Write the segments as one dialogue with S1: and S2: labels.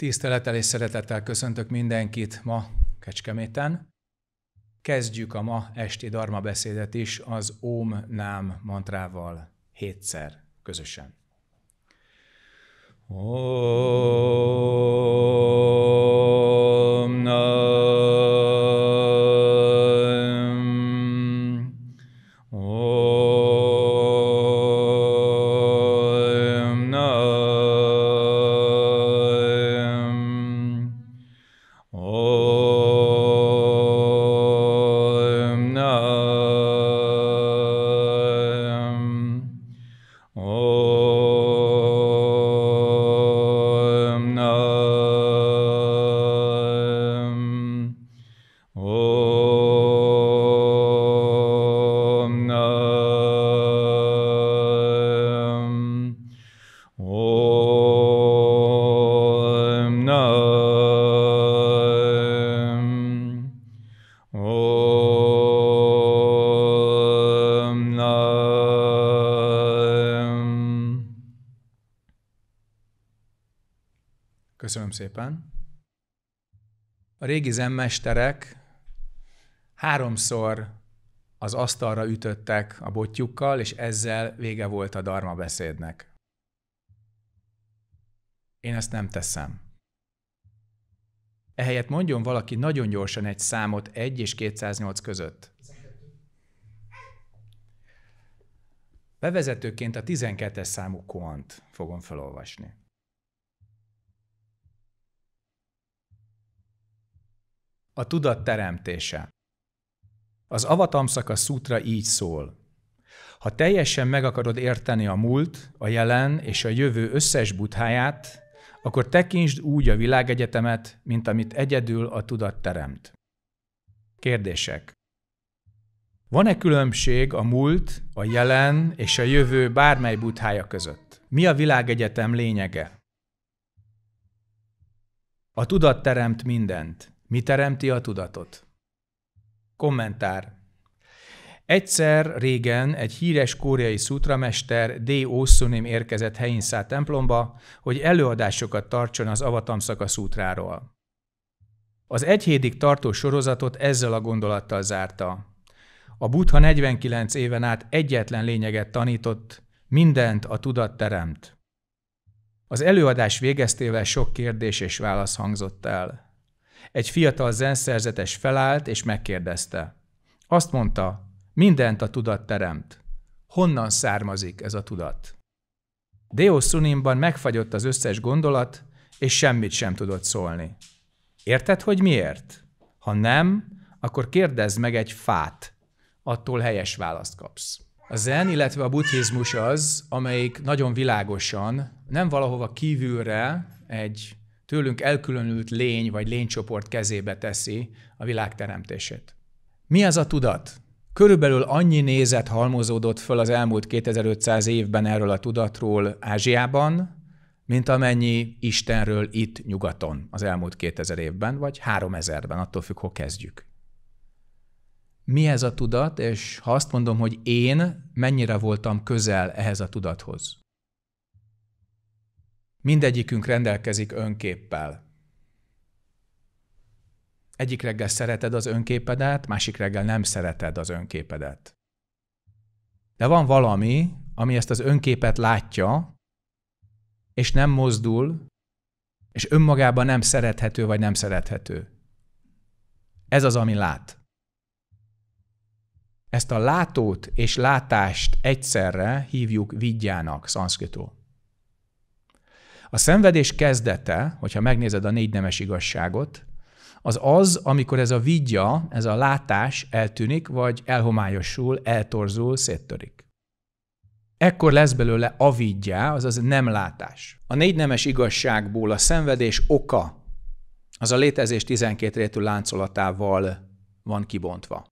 S1: Tisztelettel és szeretettel köszöntök mindenkit ma Kecskeméten. Kezdjük a ma esti darma beszédet is az om Nám mantrával hétszer közösen.
S2: Om
S3: Nám.
S1: Köszönöm szépen. A régi zenmesterek háromszor az asztalra ütöttek a botjukkal, és ezzel vége volt a darma beszédnek. Én ezt nem teszem. Ehelyett mondjon valaki nagyon gyorsan egy számot 1 és 208 között. Bevezetőként a 12-es számú koant fogom felolvasni. A tudat teremtése. Az Avatamszaka szútra így szól. Ha teljesen meg akarod érteni a múlt, a jelen és a jövő összes butháját, akkor tekintsd úgy a világegyetemet, mint amit egyedül a tudat teremt. Kérdések. Van-e különbség a múlt, a jelen és a jövő bármely buthája között? Mi a világegyetem lényege? A tudat teremt mindent. Mi teremti a tudatot? Kommentár. Egyszer régen egy híres koreai szútramester D. Ószunim érkezett Heinsá templomba, hogy előadásokat tartson az Avatamszaka szútráról. Az egy hétig tartó sorozatot ezzel a gondolattal zárta. A Buddha 49 éven át egyetlen lényeget tanított, mindent a tudat teremt. Az előadás végeztével sok kérdés és válasz hangzott el. Egy fiatal zenszerzetes felállt és megkérdezte. Azt mondta, mindent a tudat teremt. Honnan származik ez a tudat? Deo Sunimban megfagyott az összes gondolat, és semmit sem tudott szólni. Érted, hogy miért? Ha nem, akkor kérdezz meg egy fát. Attól helyes választ kapsz. A zen, illetve a buddhizmus az, amelyik nagyon világosan, nem valahova kívülre egy tőlünk elkülönült lény vagy lénycsoport kezébe teszi a világ teremtését. Mi ez a tudat? Körülbelül annyi nézet halmozódott föl az elmúlt 2500 évben erről a tudatról Ázsiában, mint amennyi Istenről itt nyugaton az elmúlt 2000 évben, vagy 3000-ben, attól függ, hogy kezdjük. Mi ez a tudat, és ha azt mondom, hogy én mennyire voltam közel ehhez a tudathoz? Mindegyikünk rendelkezik önképpel. Egyik reggel szereted az önképedet, másik reggel nem szereted az önképedet. De van valami, ami ezt az önképet látja, és nem mozdul, és önmagában nem szerethető vagy nem szerethető. Ez az, ami lát. Ezt a látót és látást egyszerre hívjuk vigyának, szanszkritól. A szenvedés kezdete, hogyha megnézed a négy nemes igazságot, az az, amikor ez a vidja, ez a látás eltűnik, vagy elhomályosul, eltorzul, széttörik. Ekkor lesz belőle a avidjá, azaz nem látás. A négy nemes igazságból a szenvedés oka, az a létezés 12 rétű láncolatával van kibontva.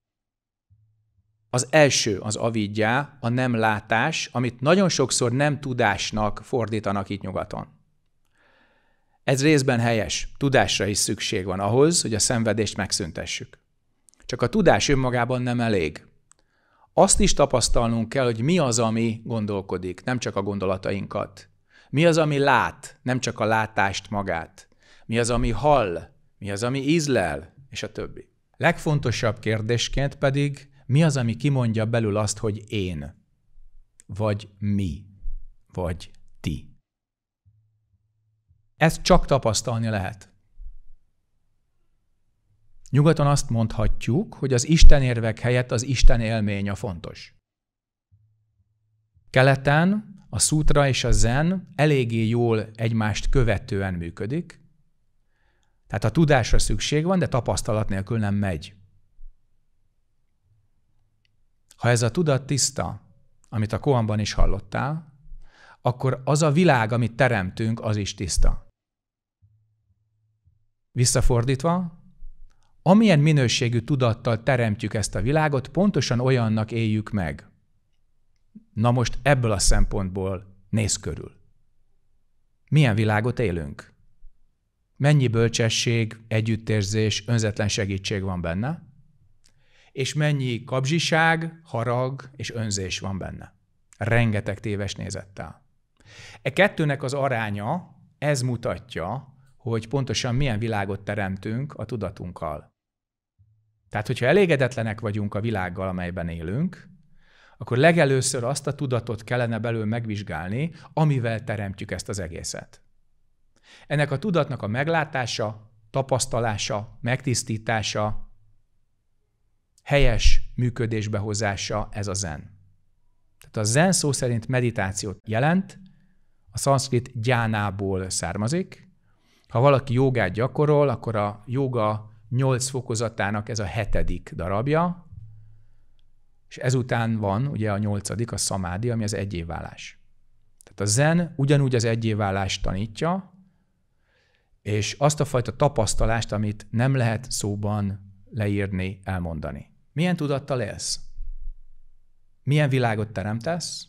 S1: Az első az avidjá, a nem látás, amit nagyon sokszor nem tudásnak fordítanak itt nyugaton. Ez részben helyes. Tudásra is szükség van ahhoz, hogy a szenvedést megszüntessük. Csak a tudás önmagában nem elég. Azt is tapasztalnunk kell, hogy mi az, ami gondolkodik, nem csak a gondolatainkat. Mi az, ami lát, nem csak a látást magát. Mi az, ami hall, mi az, ami ízlel, és a többi. Legfontosabb kérdésként pedig, mi az, ami kimondja belül azt, hogy én, vagy mi, vagy ti. Ezt csak tapasztalni lehet. Nyugaton azt mondhatjuk, hogy az Isten érvek helyett az Isten élmény a fontos. Keleten a szútra és a zen eléggé jól egymást követően működik, tehát a tudásra szükség van, de tapasztalat nélkül nem megy. Ha ez a tudat tiszta, amit a koamban is hallottál, akkor az a világ, amit teremtünk, az is tiszta. Visszafordítva, amilyen minőségű tudattal teremtjük ezt a világot, pontosan olyannak éljük meg. Na most ebből a szempontból néz körül. Milyen világot élünk? Mennyi bölcsesség, együttérzés, önzetlen segítség van benne? És mennyi kapzsiság, harag és önzés van benne? Rengeteg téves nézettel. E kettőnek az aránya, ez mutatja, hogy pontosan milyen világot teremtünk a tudatunkkal. Tehát, hogyha elégedetlenek vagyunk a világgal, amelyben élünk, akkor legelőször azt a tudatot kellene belül megvizsgálni, amivel teremtjük ezt az egészet. Ennek a tudatnak a meglátása, tapasztalása, megtisztítása, helyes működésbe hozása, ez a zen. Tehát a zen szó szerint meditációt jelent, a szanszkrit gyánából származik, ha valaki jogát gyakorol, akkor a joga 8 fokozatának ez a hetedik darabja, és ezután van ugye a nyolcadik, a szamádi, ami az egyévállás. Tehát a zen ugyanúgy az egyévállást tanítja, és azt a fajta tapasztalást, amit nem lehet szóban leírni, elmondani. Milyen tudattal élsz? Milyen világot teremtesz?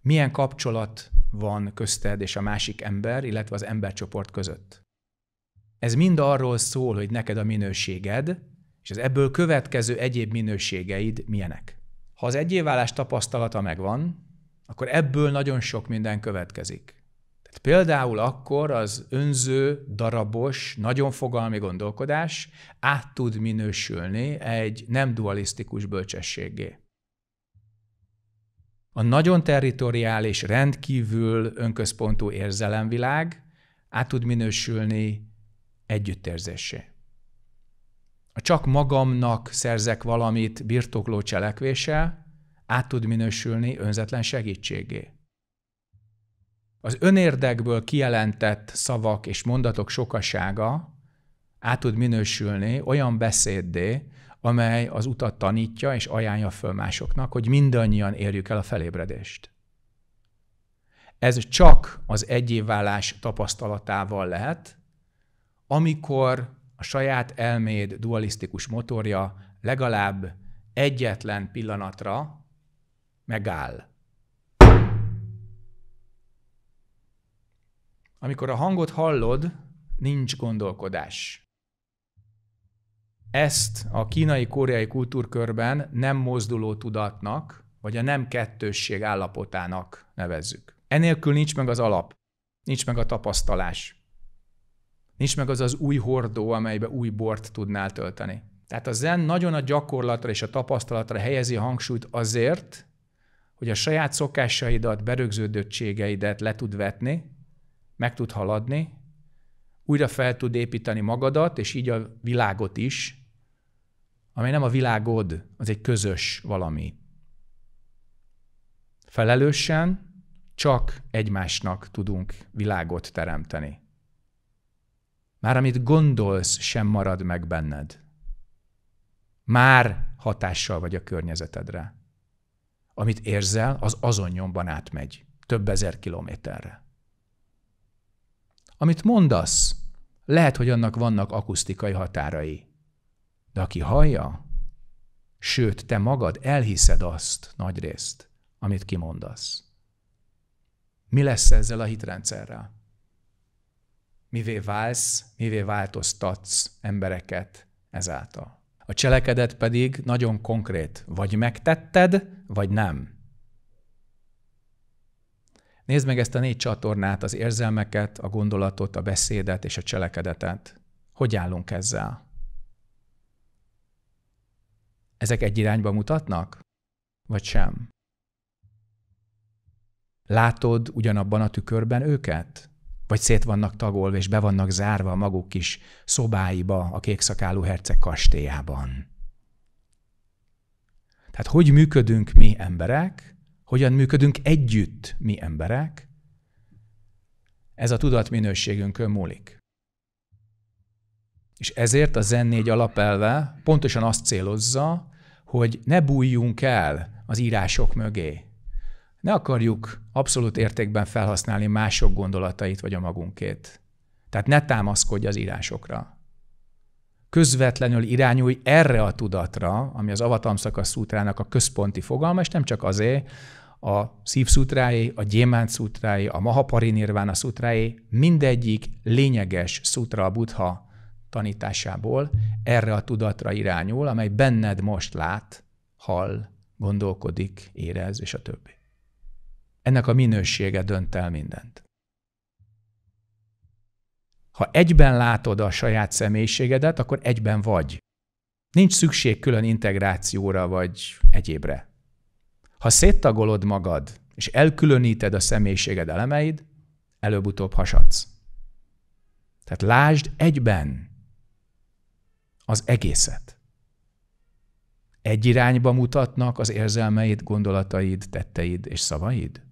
S1: Milyen kapcsolat van közted és a másik ember, illetve az embercsoport között? Ez mind arról szól, hogy neked a minőséged, és az ebből következő egyéb minőségeid milyenek. Ha az egyéválás tapasztalata megvan, akkor ebből nagyon sok minden következik. Tehát például akkor az önző, darabos, nagyon fogalmi gondolkodás át tud minősülni egy nem dualisztikus bölcsességé. A nagyon territoriális, rendkívül önközpontú érzelemvilág át tud minősülni együttérzésé. A csak magamnak szerzek valamit birtokló cselekvése át tud minősülni önzetlen segítségé. Az önérdekből kijelentett szavak és mondatok sokasága át tud minősülni olyan beszéddé, amely az utat tanítja és ajánlja föl másoknak, hogy mindannyian érjük el a felébredést. Ez csak az egyévválás tapasztalatával lehet, amikor a saját elméd dualisztikus motorja legalább egyetlen pillanatra megáll. Amikor a hangot hallod, nincs gondolkodás. Ezt a kínai-koreai kultúrkörben nem mozduló tudatnak, vagy a nem kettősség állapotának nevezzük. Enélkül nincs meg az alap, nincs meg a tapasztalás. Nincs meg az az új hordó, amelybe új bort tudnál tölteni. Tehát a zen nagyon a gyakorlatra és a tapasztalatra helyezi a hangsúlyt azért, hogy a saját szokásaidat, berögződöttségeidet le tud vetni, meg tud haladni, újra fel tud építeni magadat, és így a világot is, amely nem a világod, az egy közös valami. Felelősen csak egymásnak tudunk világot teremteni. Már amit gondolsz, sem marad meg benned. Már hatással vagy a környezetedre. Amit érzel, az azon nyomban átmegy, több ezer kilométerre. Amit mondasz, lehet, hogy annak vannak akusztikai határai. De aki hallja, sőt, te magad elhiszed azt nagyrészt, amit kimondasz. Mi lesz ezzel a hitrendszerrel? mivé válsz, mivé változtatsz embereket ezáltal. A cselekedet pedig nagyon konkrét. Vagy megtetted, vagy nem. Nézd meg ezt a négy csatornát, az érzelmeket, a gondolatot, a beszédet és a cselekedetet. Hogy állunk ezzel? Ezek egy irányba mutatnak? Vagy sem? Látod ugyanabban a tükörben őket? vagy szét vannak tagolva, és be vannak zárva a maguk kis szobáiba a kékszakálú herceg kastélyában. Tehát hogy működünk mi emberek, hogyan működünk együtt mi emberek, ez a tudatminőségünkön múlik. És ezért a Zen 4 alapelve pontosan azt célozza, hogy ne bújjunk el az írások mögé, ne akarjuk abszolút értékben felhasználni mások gondolatait vagy a magunkét. Tehát ne támaszkodj az írásokra. Közvetlenül irányulj erre a tudatra, ami az Avatamszaka szútrának a központi fogalma, és nem csak azért, a szívszútrái, a gyémánt szútrái, a Mahaparinirvána szútrái, mindegyik lényeges szútra a buddha tanításából erre a tudatra irányul, amely benned most lát, hall, gondolkodik, érez, és a többi. Ennek a minősége dönt el mindent. Ha egyben látod a saját személyiségedet, akkor egyben vagy. Nincs szükség külön integrációra vagy egyébre. Ha széttagolod magad, és elkülöníted a személyiséged elemeid, előbb-utóbb hasadsz. Tehát lásd egyben az egészet. Egy irányba mutatnak az érzelmeid, gondolataid, tetteid és szavaid?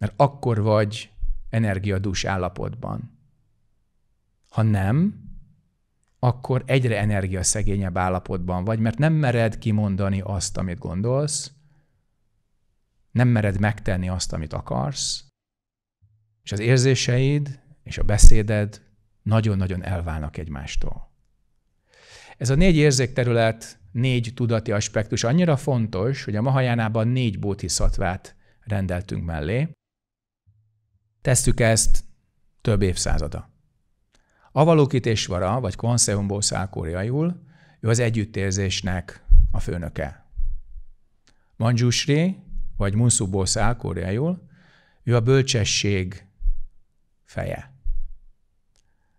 S1: Mert akkor vagy energiadús állapotban. Ha nem, akkor egyre energiaszegényebb állapotban vagy, mert nem mered kimondani azt, amit gondolsz, nem mered megtenni azt, amit akarsz, és az érzéseid és a beszéded nagyon-nagyon elválnak egymástól. Ez a négy érzékterület, négy tudati aspektus annyira fontos, hogy a Mahajánában négy bótiszatvát rendeltünk mellé, Tesszük ezt több évszázada. Avalokitésvara, vagy konszeumból szákóriaiul, ő az együttérzésnek a főnöke. Manjusri, vagy Munszubból szákóriaiul, ő a bölcsesség feje.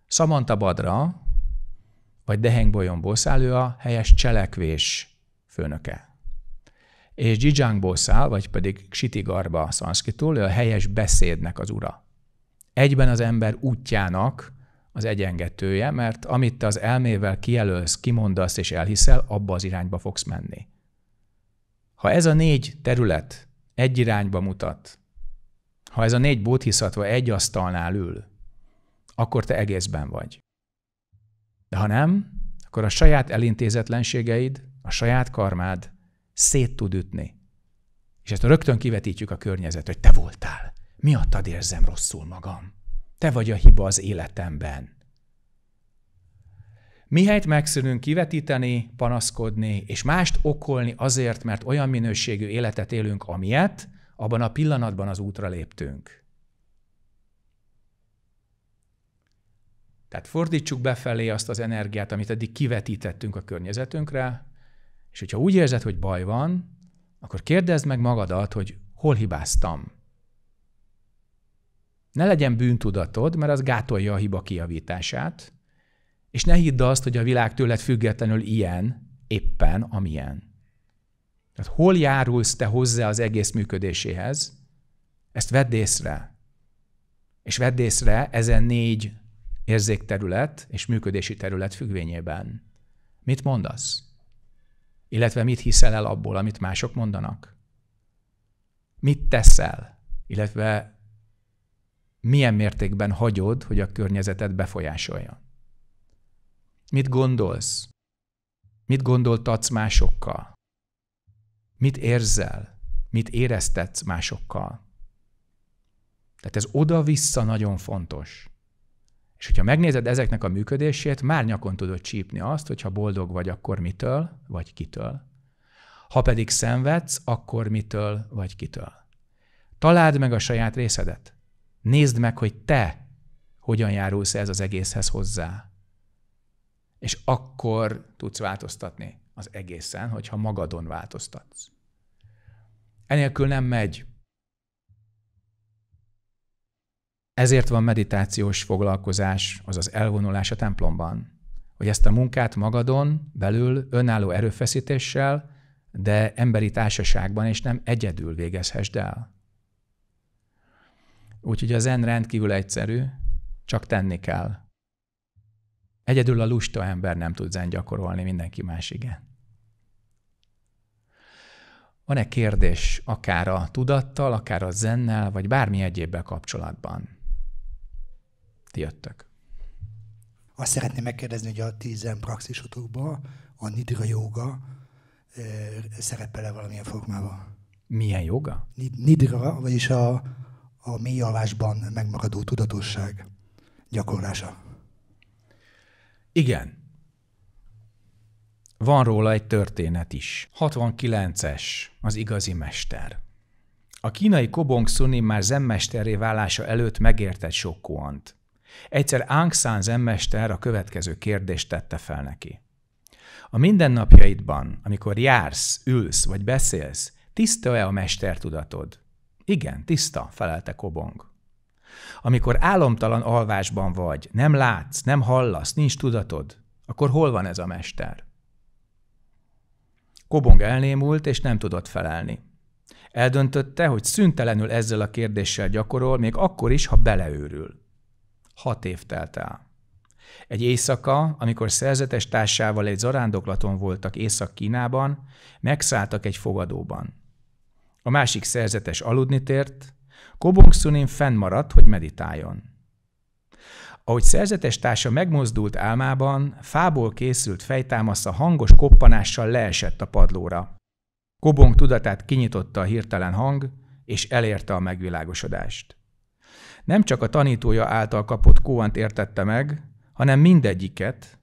S1: Samanta Badra, vagy Deheng Bolyomboszál, ő a helyes cselekvés főnöke és Zsidzsángból száll, vagy pedig Ksitigarba szanszkitul, ő a helyes beszédnek az ura. Egyben az ember útjának az egyengetője, mert amit te az elmével kijelölsz, kimondasz és elhiszel, abba az irányba fogsz menni. Ha ez a négy terület egy irányba mutat, ha ez a négy bódhiszatva egy asztalnál ül, akkor te egészben vagy. De ha nem, akkor a saját elintézetlenségeid, a saját karmád, szét tud ütni. És ezt rögtön kivetítjük a környezet, hogy te voltál. Miattad érzem rosszul magam. Te vagy a hiba az életemben. Mihelyt megszűnünk kivetíteni, panaszkodni, és mást okolni azért, mert olyan minőségű életet élünk, amilyet abban a pillanatban az útra léptünk. Tehát fordítsuk befelé azt az energiát, amit eddig kivetítettünk a környezetünkre, és hogyha úgy érzed, hogy baj van, akkor kérdezd meg magadat, hogy hol hibáztam. Ne legyen bűntudatod, mert az gátolja a hiba kiavítását, és ne hidd azt, hogy a világ tőled függetlenül ilyen, éppen amilyen. Tehát hol járulsz te hozzá az egész működéséhez, ezt vedd észre. És vedd észre ezen négy érzékterület és működési terület függvényében. Mit mondasz? illetve mit hiszel el abból, amit mások mondanak? Mit teszel, illetve milyen mértékben hagyod, hogy a környezetet befolyásolja, Mit gondolsz? Mit gondoltatsz másokkal? Mit érzel? Mit éreztetsz másokkal? Tehát ez oda-vissza nagyon fontos. És hogyha megnézed ezeknek a működését, már nyakon tudod csípni azt, hogyha boldog vagy, akkor mitől, vagy kitől. Ha pedig szenvedsz, akkor mitől, vagy kitől. Találd meg a saját részedet. Nézd meg, hogy te hogyan járulsz ez az egészhez hozzá. És akkor tudsz változtatni az egészen, hogyha magadon változtatsz. Enélkül nem megy. Ezért van meditációs foglalkozás, azaz elvonulás a templomban. Hogy ezt a munkát magadon, belül, önálló erőfeszítéssel, de emberi társaságban és nem egyedül végezhessd el. Úgyhogy az zen rendkívül egyszerű, csak tenni kell. Egyedül a lusta ember nem tud zen gyakorolni, mindenki más igen. Van-e kérdés akár a tudattal, akár a zennel, vagy bármi egyébbel kapcsolatban? ti
S3: jöttök. Azt szeretném megkérdezni, hogy a tízen praxisotokban a nidra joga e, valamilyen formában. Milyen joga? Nidra, vagyis a, a mély alvásban megmaradó tudatosság gyakorlása. Igen.
S1: Van róla egy történet is. 69-es, az igazi mester. A kínai Kobong Sunim már zenmesteré válása előtt megértett sokkóant. Egyszer Aung San zenmester a következő kérdést tette fel neki. A mindennapjaidban, amikor jársz, ülsz vagy beszélsz, tiszta-e a mestertudatod? Igen, tiszta, felelte Kobong. Amikor álomtalan alvásban vagy, nem látsz, nem hallasz, nincs tudatod, akkor hol van ez a mester? Kobong elnémult, és nem tudott felelni. Eldöntötte, hogy szüntelenül ezzel a kérdéssel gyakorol, még akkor is, ha beleőrül. Hat év telt el. Egy éjszaka, amikor szerzetes társával egy zarándoklaton voltak Észak-Kínában, megszálltak egy fogadóban. A másik szerzetes aludni tért, Kobong Sunin fennmaradt, hogy meditáljon. Ahogy szerzetes társa megmozdult álmában, fából készült fejtámasza hangos koppanással leesett a padlóra. Kobong tudatát kinyitotta a hirtelen hang, és elérte a megvilágosodást nem csak a tanítója által kapott kóant értette meg, hanem mindegyiket,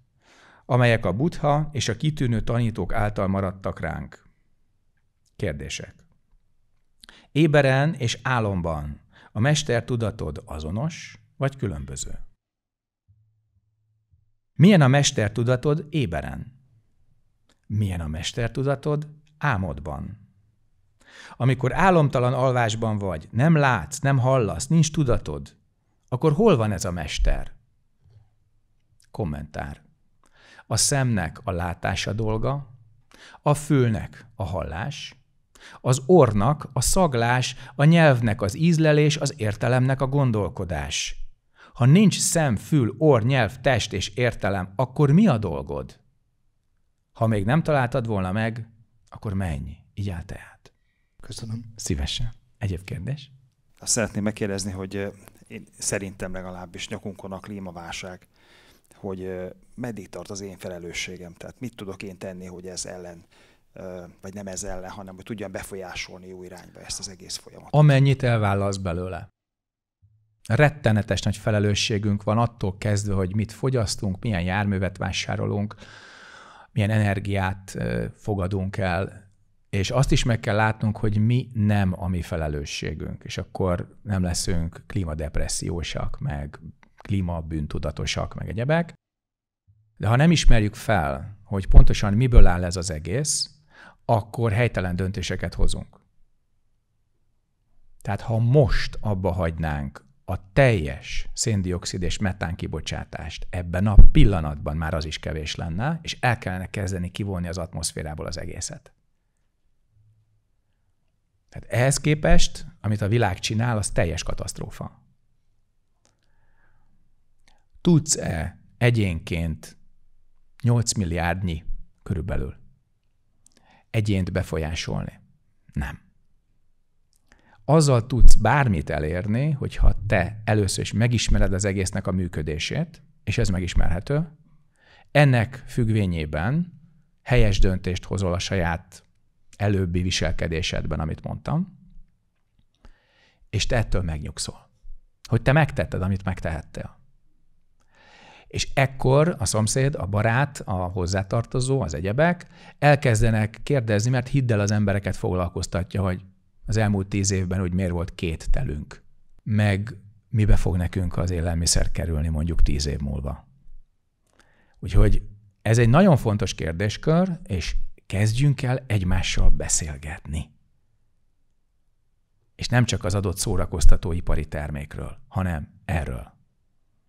S1: amelyek a buddha és a kitűnő tanítók által maradtak ránk. Kérdések. Éberen és álomban a mester tudatod azonos vagy különböző? Milyen a mester tudatod éberen? Milyen a mester tudatod álmodban? Amikor álomtalan alvásban vagy, nem látsz, nem hallasz, nincs tudatod, akkor hol van ez a mester? Kommentár. A szemnek a látása dolga, a fülnek a hallás, az ornak a szaglás, a nyelvnek az ízlelés, az értelemnek a gondolkodás. Ha nincs szem, fül, orr, nyelv, test és értelem, akkor mi a dolgod? Ha még nem találtad volna meg, akkor menj, így át. el. Köszönöm. Szívesen. Egyéb kérdés? Azt szeretném megkérdezni, hogy eh, én szerintem legalábbis nyakunkon a klímaválság, hogy eh, meddig tart az én felelősségem, tehát mit tudok én tenni, hogy ez ellen eh, vagy nem ez ellen, hanem hogy tudjam befolyásolni jó irányba ezt az egész folyamatot. Amennyit elvállalsz belőle. Rettenetes nagy felelősségünk van attól kezdve, hogy mit fogyasztunk, milyen járművet vásárolunk, milyen energiát fogadunk el, és azt is meg kell látnunk, hogy mi nem a mi felelősségünk, és akkor nem leszünk klímadepressziósak, meg klímabűntudatosak, meg egyebek. De ha nem ismerjük fel, hogy pontosan miből áll ez az egész, akkor helytelen döntéseket hozunk. Tehát ha most abba hagynánk a teljes széndiokszid és metán kibocsátást ebben a pillanatban már az is kevés lenne, és el kellene kezdeni kivonni az atmoszférából az egészet. Tehát ehhez képest, amit a világ csinál, az teljes katasztrófa. Tudsz-e egyénként 8 milliárdnyi körülbelül egyént befolyásolni? Nem. Azzal tudsz bármit elérni, hogyha te először is megismered az egésznek a működését, és ez megismerhető, ennek függvényében helyes döntést hozol a saját előbbi viselkedésedben, amit mondtam, és te ettől megnyugszol. Hogy te megtetted, amit megtehettél. És ekkor a szomszéd, a barát, a hozzátartozó, az egyebek elkezdenek kérdezni, mert hidd el az embereket foglalkoztatja, hogy az elmúlt tíz évben úgy miért volt két telünk, meg mibe fog nekünk az élelmiszer kerülni mondjuk tíz év múlva. Úgyhogy ez egy nagyon fontos kérdéskör, és Kezdjünk el egymással beszélgetni. És nem csak az adott szórakoztatóipari termékről, hanem erről.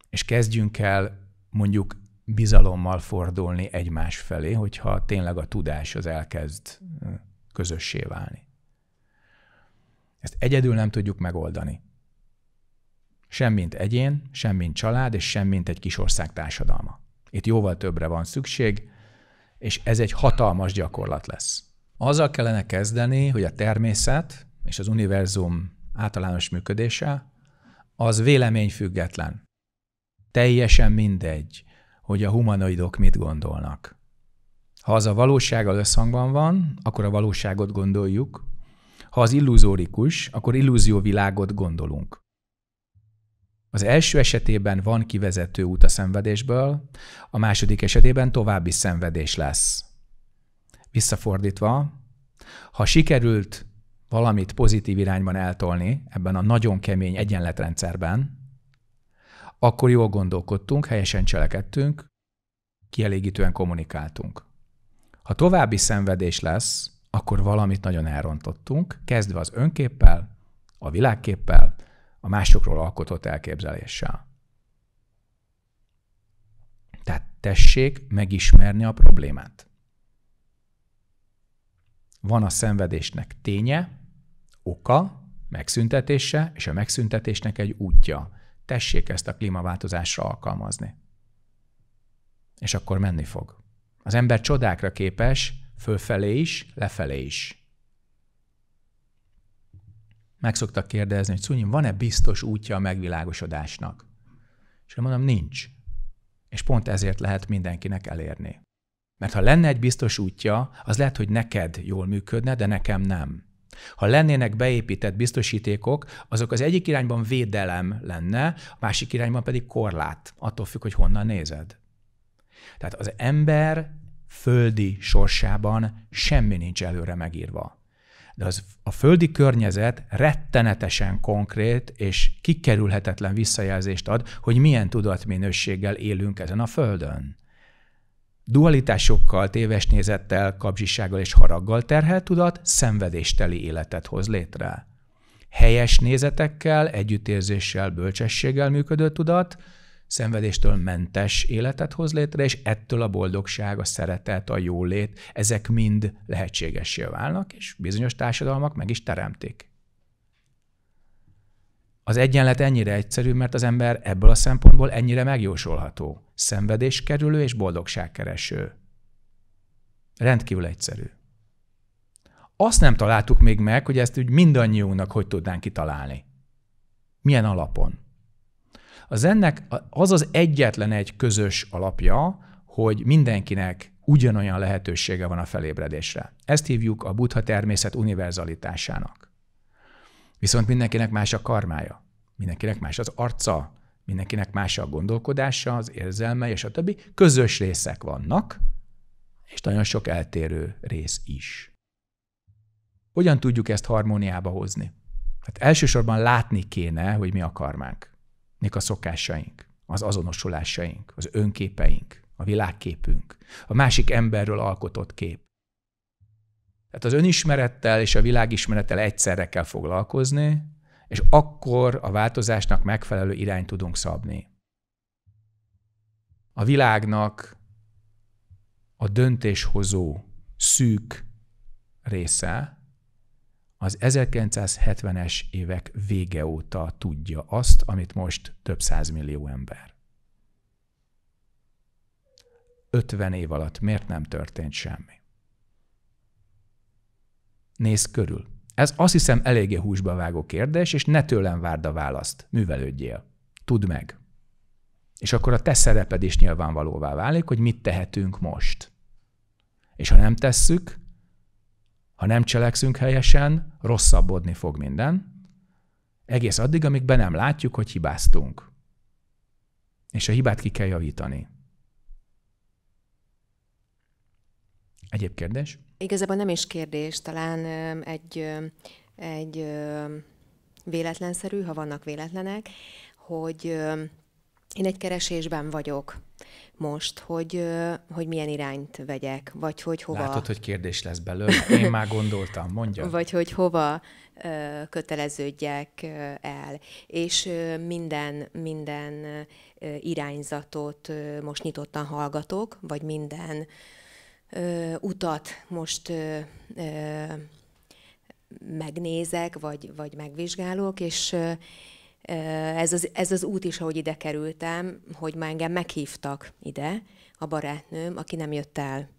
S1: És kezdjünk el mondjuk bizalommal fordulni egymás felé, hogyha tényleg a tudás az elkezd közössé válni. Ezt egyedül nem tudjuk megoldani. Sem mint egyén, sem mint család, és sem mint egy kis ország társadalma. Itt jóval többre van szükség, és ez egy hatalmas gyakorlat lesz. Azzal kellene kezdeni, hogy a természet és az univerzum általános működése az véleményfüggetlen. Teljesen mindegy, hogy a humanoidok mit gondolnak. Ha az a valósággal összhangban van, akkor a valóságot gondoljuk, ha az illuzórikus, akkor illúzióvilágot gondolunk. Az első esetében van kivezető út a szenvedésből, a második esetében további szenvedés lesz. Visszafordítva, ha sikerült valamit pozitív irányban eltolni ebben a nagyon kemény egyenletrendszerben, akkor jól gondolkodtunk, helyesen cselekedtünk, kielégítően kommunikáltunk. Ha további szenvedés lesz, akkor valamit nagyon elrontottunk, kezdve az önképpel, a világképpel, a másokról alkotott elképzeléssel. Tehát tessék megismerni a problémát. Van a szenvedésnek ténye, oka, megszüntetése, és a megszüntetésnek egy útja. Tessék ezt a klímaváltozásra alkalmazni. És akkor menni fog. Az ember csodákra képes, fölfelé is, lefelé is meg szoktak kérdezni, hogy Cunyim, van-e biztos útja a megvilágosodásnak? És én mondom, nincs. És pont ezért lehet mindenkinek elérni. Mert ha lenne egy biztos útja, az lehet, hogy neked jól működne, de nekem nem. Ha lennének beépített biztosítékok, azok az egyik irányban védelem lenne, a másik irányban pedig korlát, attól függ, hogy honnan nézed. Tehát az ember földi sorsában semmi nincs előre megírva de az, a földi környezet rettenetesen konkrét és kikerülhetetlen visszajelzést ad, hogy milyen tudatminőséggel élünk ezen a földön. Dualitásokkal, téves nézettel, kapzsisággal és haraggal terhelt tudat szenvedésteli életet hoz létre. Helyes nézetekkel, együttérzéssel, bölcsességgel működő tudat – szenvedéstől mentes életet hoz létre, és ettől a boldogság, a szeretet, a jólét, ezek mind lehetségessé válnak, és bizonyos társadalmak meg is teremtik. Az egyenlet ennyire egyszerű, mert az ember ebből a szempontból ennyire megjósolható. kerülő és boldogságkereső. Rendkívül egyszerű. Azt nem találtuk még meg, hogy ezt úgy mindannyiunknak hogy tudnánk kitalálni. Milyen alapon? Az ennek az az egyetlen egy közös alapja, hogy mindenkinek ugyanolyan lehetősége van a felébredésre. Ezt hívjuk a buddha természet univerzalitásának. Viszont mindenkinek más a karmája, mindenkinek más az arca, mindenkinek más a gondolkodása, az érzelme és a többi. Közös részek vannak, és nagyon sok eltérő rész is. Hogyan tudjuk ezt harmóniába hozni? Hát elsősorban látni kéne, hogy mi a karmánk a szokásaink, az azonosulásaink, az önképeink, a világképünk, a másik emberről alkotott kép. Tehát az önismerettel és a világismerettel egyszerre kell foglalkozni, és akkor a változásnak megfelelő irányt tudunk szabni. A világnak a döntéshozó szűk része, az 1970-es évek vége óta tudja azt, amit most több százmillió ember. 50 év alatt miért nem történt semmi? Nézz körül. Ez azt hiszem eléggé húsba vágó kérdés, és ne tőlem várd a választ. Művelődjél. Tudd meg. És akkor a te szereped is nyilvánvalóvá válik, hogy mit tehetünk most. És ha nem tesszük, ha nem cselekszünk helyesen, rosszabbodni fog minden, egész addig, amíg be nem látjuk, hogy hibáztunk. És a hibát ki kell javítani. Egyéb kérdés?
S2: Igazából nem is kérdés, talán egy, egy véletlenszerű, ha vannak véletlenek, hogy én egy keresésben vagyok, most, hogy, hogy milyen irányt vegyek, vagy hogy hova... Látod,
S1: hogy kérdés lesz belőle? Én már gondoltam, mondja. vagy
S2: hogy hova köteleződjek el. És minden, minden irányzatot most nyitottan hallgatok, vagy minden utat most megnézek, vagy, vagy megvizsgálok, és ez az, ez az út is, ahogy ide kerültem, hogy már engem meghívtak ide, a barátnőm, aki nem jött el.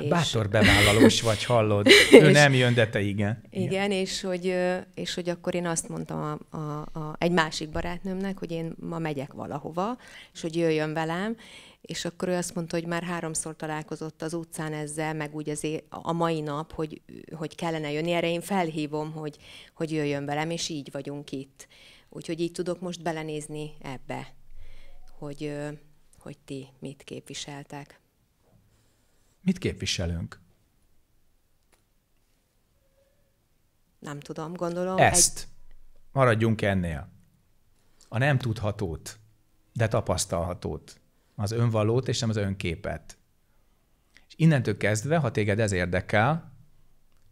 S2: És... Bátor bevállalós vagy, hallod. Ő és... nem jön, de te igen. igen. Igen, és hogy, és hogy akkor én azt mondtam a, a, a, egy másik barátnőmnek, hogy én ma megyek valahova, és hogy jöjjön velem, és akkor ő azt mondta, hogy már háromszor találkozott az utcán ezzel, meg úgy azért a mai nap, hogy, hogy kellene jönni, erre én felhívom, hogy, hogy jöjjön velem, és így vagyunk itt. Úgyhogy így tudok most belenézni ebbe, hogy, hogy ti mit képviseltek.
S1: Mit képviselünk?
S2: Nem tudom, gondolom. Ezt.
S1: Egy... Maradjunk ennél. A nem tudhatót, de tapasztalhatót. Az önvalót és nem az önképet. És innentől kezdve, ha téged ez érdekel,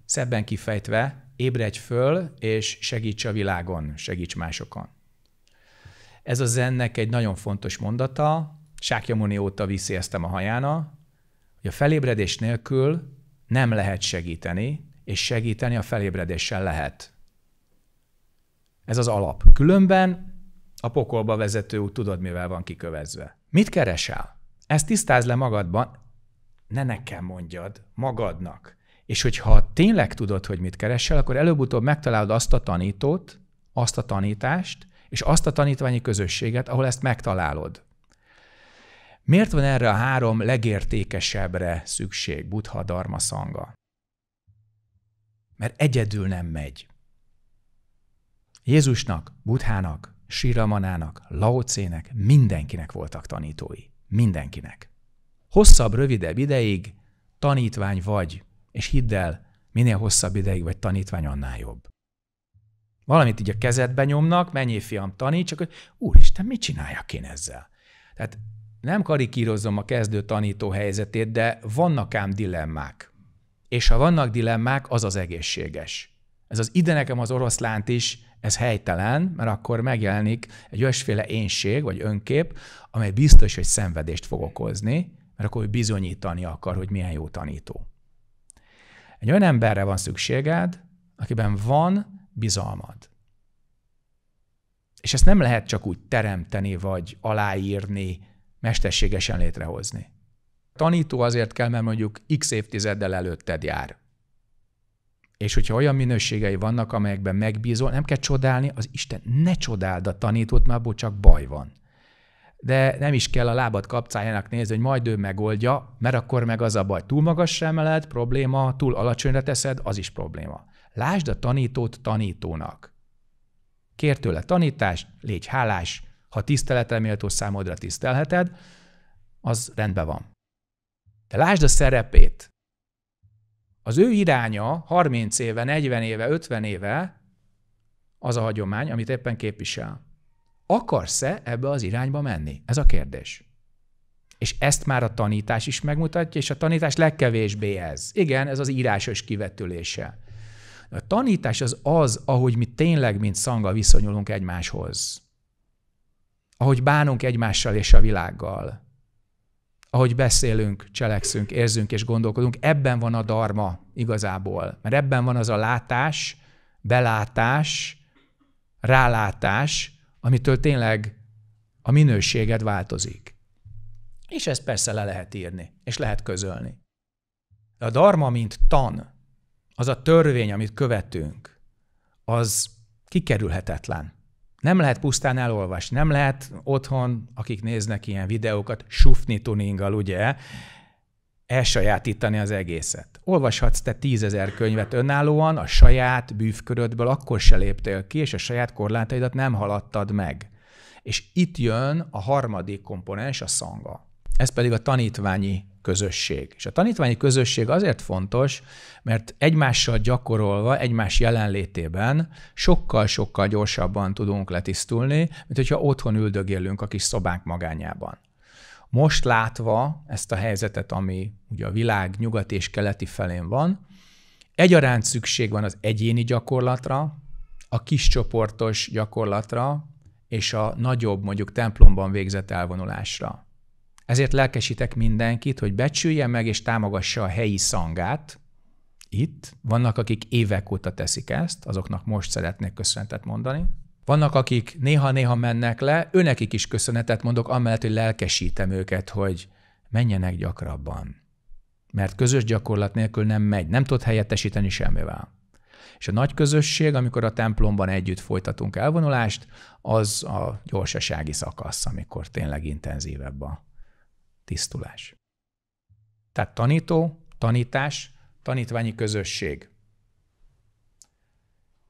S1: szebben kifejtve, ébredj föl, és segíts a világon, segíts másokon. Ez a zennek egy nagyon fontos mondata, Sákjamuni óta viszi ezt a hajána, hogy a felébredés nélkül nem lehet segíteni, és segíteni a felébredéssel lehet. Ez az alap. Különben a pokolba vezető út tudod, mivel van kikövezve. Mit keresel? Ezt tisztázd le magadban, ne nekem mondjad, magadnak. És hogyha tényleg tudod, hogy mit keresel, akkor előbb-utóbb megtalálod azt a tanítót, azt a tanítást, és azt a tanítványi közösséget, ahol ezt megtalálod. Miért van erre a három legértékesebbre szükség, Buddha, Dharma, Szanga? Mert egyedül nem megy. Jézusnak, Buddhának, Síramanának, Laocének, mindenkinek voltak tanítói. Mindenkinek. Hosszabb, rövidebb ideig tanítvány vagy és hidd el, minél hosszabb ideig vagy tanítvány, annál jobb. Valamit így a kezedbe nyomnak, menjél fiam, taníts, csak hogy úristen, mit csináljak én ezzel? Tehát nem karikírozom a kezdő tanító helyzetét, de vannak ám dilemmák. És ha vannak dilemmák, az az egészséges. Ez az ide nekem az oroszlánt is, ez helytelen, mert akkor megjelenik egy olyasféle énség vagy önkép, amely biztos, hogy szenvedést fog okozni, mert akkor bizonyítani akar, hogy milyen jó tanító. Egy olyan emberre van szükséged, akiben van bizalmad. És ezt nem lehet csak úgy teremteni, vagy aláírni, mesterségesen létrehozni. tanító azért kell, mert mondjuk x évtizeddel előtted jár. És hogyha olyan minőségei vannak, amelyekben megbízol, nem kell csodálni, az Isten ne csodáld a tanítót, mert abból csak baj van de nem is kell a lábad kapcájának nézni, hogy majd ő megoldja, mert akkor meg az a baj. Túl magasra emeled, probléma, túl alacsonyra teszed, az is probléma. Lásd a tanítót tanítónak. Kér tőle tanítást, légy hálás, ha tiszteletre méltó számodra tisztelheted, az rendben van. De lásd a szerepét. Az ő iránya 30 éve, 40 éve, 50 éve az a hagyomány, amit éppen képvisel akarsz-e ebbe az irányba menni? Ez a kérdés. És ezt már a tanítás is megmutatja, és a tanítás legkevésbé ez. Igen, ez az írásos kivetülése. A tanítás az az, ahogy mi tényleg, mint szanga viszonyulunk egymáshoz. Ahogy bánunk egymással és a világgal. Ahogy beszélünk, cselekszünk, érzünk és gondolkodunk, ebben van a darma igazából. Mert ebben van az a látás, belátás, rálátás, amitől tényleg a minőséged változik. És ezt persze le lehet írni, és lehet közölni. De a darma mint tan, az a törvény, amit követünk, az kikerülhetetlen. Nem lehet pusztán elolvasni, nem lehet otthon, akik néznek ilyen videókat, sufni tuninggal, ugye, elsajátítani az egészet. Olvashatsz te tízezer könyvet önállóan, a saját bűvkörödből akkor se léptél ki, és a saját korlátaidat nem haladtad meg. És itt jön a harmadik komponens, a szanga. Ez pedig a tanítványi közösség. És a tanítványi közösség azért fontos, mert egymással gyakorolva, egymás jelenlétében sokkal-sokkal gyorsabban tudunk letisztulni, mint hogyha otthon üldögélünk a kis szobánk magányában. Most látva ezt a helyzetet, ami ugye a világ nyugat és keleti felén van, egyaránt szükség van az egyéni gyakorlatra, a kis csoportos gyakorlatra és a nagyobb, mondjuk templomban végzett elvonulásra. Ezért lelkesítek mindenkit, hogy becsülje meg és támogassa a helyi szangát. Itt vannak, akik évek óta teszik ezt, azoknak most szeretnék köszöntet mondani, vannak, akik néha-néha mennek le, őnekik is köszönetet mondok, amellett, hogy lelkesítem őket, hogy menjenek gyakrabban. Mert közös gyakorlat nélkül nem megy, nem tud helyettesíteni semmivel. És a nagy közösség, amikor a templomban együtt folytatunk elvonulást, az a gyorsasági szakasz, amikor tényleg intenzívebb a tisztulás. Tehát tanító, tanítás, tanítványi közösség.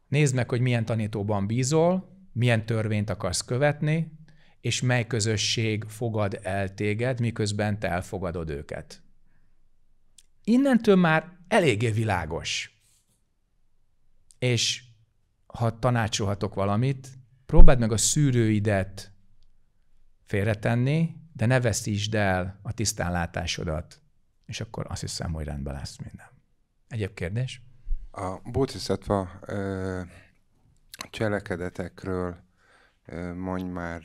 S1: Nézd meg, hogy milyen tanítóban bízol, milyen törvényt akarsz követni, és mely közösség fogad el téged, miközben te elfogadod őket. Innentől már eléggé világos. És ha tanácsolhatok valamit, próbáld meg a szűrőidet félretenni, de ne veszítsd el a tisztánlátásodat, és akkor azt hiszem, hogy rendben lesz minden. Egyéb kérdés?
S3: A bodhisattva cselekedetekről mondj már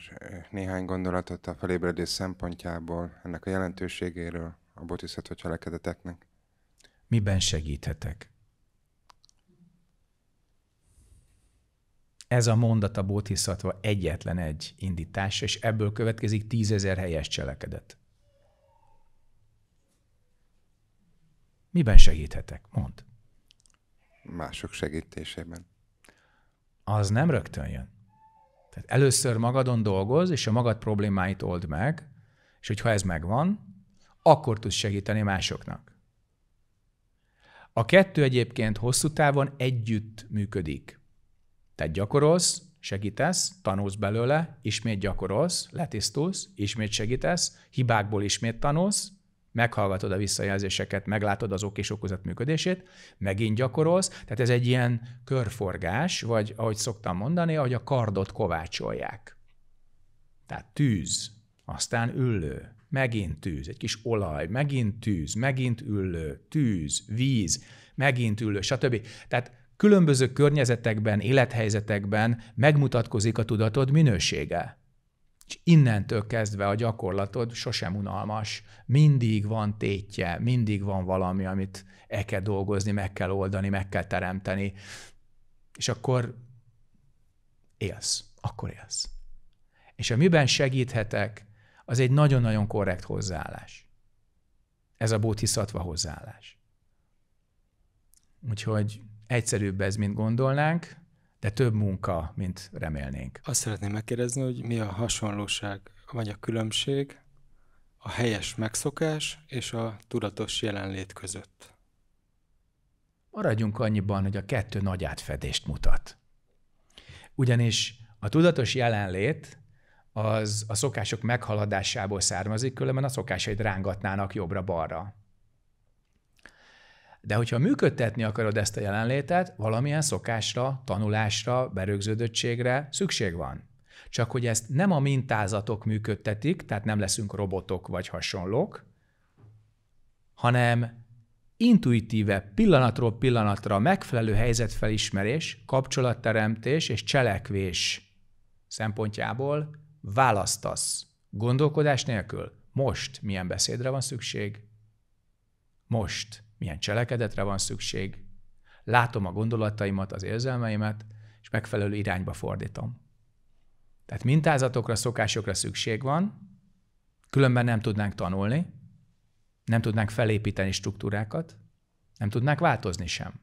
S3: néhány gondolatot a felébredés szempontjából, ennek a jelentőségéről, a bodhisattva cselekedeteknek.
S1: Miben segíthetek? Ez a mondat a bodhisattva egyetlen egy indítás, és ebből következik tízezer helyes cselekedet. Miben segíthetek?
S3: Mondd mások segítésében.
S1: Az nem rögtön jön. Tehát először magadon dolgoz, és a magad problémáit old meg, és hogyha ez megvan, akkor tudsz segíteni másoknak. A kettő egyébként hosszú távon együtt működik. Tehát gyakorolsz, segítesz, tanulsz belőle, ismét gyakorolsz, letisztulsz, ismét segítesz, hibákból ismét tanulsz, meghallgatod a visszajelzéseket, meglátod az ok és okozat működését, megint gyakorolsz. Tehát ez egy ilyen körforgás, vagy ahogy szoktam mondani, hogy a kardot kovácsolják. Tehát tűz, aztán üllő, megint tűz, egy kis olaj, megint tűz, megint üllő, tűz, víz, megint üllő, stb. Tehát különböző környezetekben, élethelyzetekben megmutatkozik a tudatod minősége. És innentől kezdve a gyakorlatod sosem unalmas, mindig van tétje, mindig van valami, amit el kell dolgozni, meg kell oldani, meg kell teremteni, és akkor élsz, akkor élsz. És amiben segíthetek, az egy nagyon-nagyon korrekt hozzáállás. Ez a bódhiszatva hozzáállás. Úgyhogy egyszerűbb ez, mint gondolnánk, de több munka, mint remélnénk.
S3: Azt szeretném megkérdezni, hogy mi a hasonlóság, vagy a különbség a helyes megszokás és a tudatos jelenlét
S1: között? Maradjunk annyiban, hogy a kettő nagy átfedést mutat. Ugyanis a tudatos jelenlét az a szokások meghaladásából származik, különben a szokásaid rángatnának jobbra-balra. De hogyha működtetni akarod ezt a jelenlétet, valamilyen szokásra, tanulásra, berögződöttségre szükség van. Csak hogy ezt nem a mintázatok működtetik, tehát nem leszünk robotok vagy hasonlók, hanem intuitíve, pillanatról pillanatra megfelelő helyzetfelismerés, kapcsolatteremtés és cselekvés szempontjából választasz. Gondolkodás nélkül. Most milyen beszédre van szükség? Most milyen cselekedetre van szükség, látom a gondolataimat, az érzelmeimet, és megfelelő irányba fordítom. Tehát mintázatokra, szokásokra szükség van, különben nem tudnánk tanulni, nem tudnánk felépíteni struktúrákat, nem tudnánk változni sem.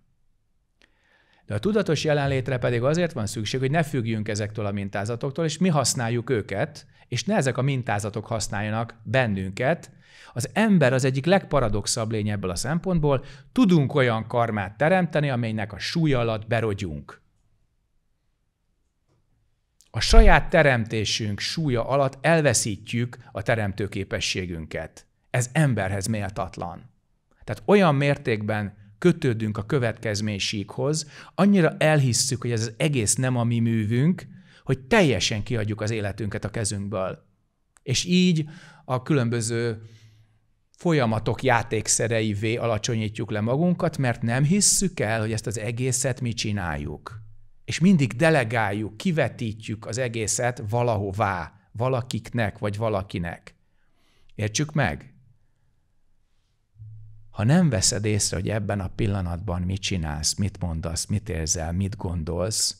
S1: De a tudatos jelenlétre pedig azért van szükség, hogy ne függjünk ezektől a mintázatoktól, és mi használjuk őket, és ne ezek a mintázatok használjanak bennünket. Az ember az egyik legparadoxabb lény ebből a szempontból, tudunk olyan karmát teremteni, amelynek a súly alatt berogyunk. A saját teremtésünk súlya alatt elveszítjük a teremtőképességünket. Ez emberhez méltatlan. Tehát olyan mértékben kötődünk a következménysíkhoz, annyira elhisszük, hogy ez az egész nem a mi művünk, hogy teljesen kiadjuk az életünket a kezünkből. És így a különböző folyamatok játékszereivé alacsonyítjuk le magunkat, mert nem hisszük el, hogy ezt az egészet mi csináljuk. És mindig delegáljuk, kivetítjük az egészet valahová, valakiknek vagy valakinek. Értsük meg? ha nem veszed észre, hogy ebben a pillanatban mit csinálsz, mit mondasz, mit érzel, mit gondolsz,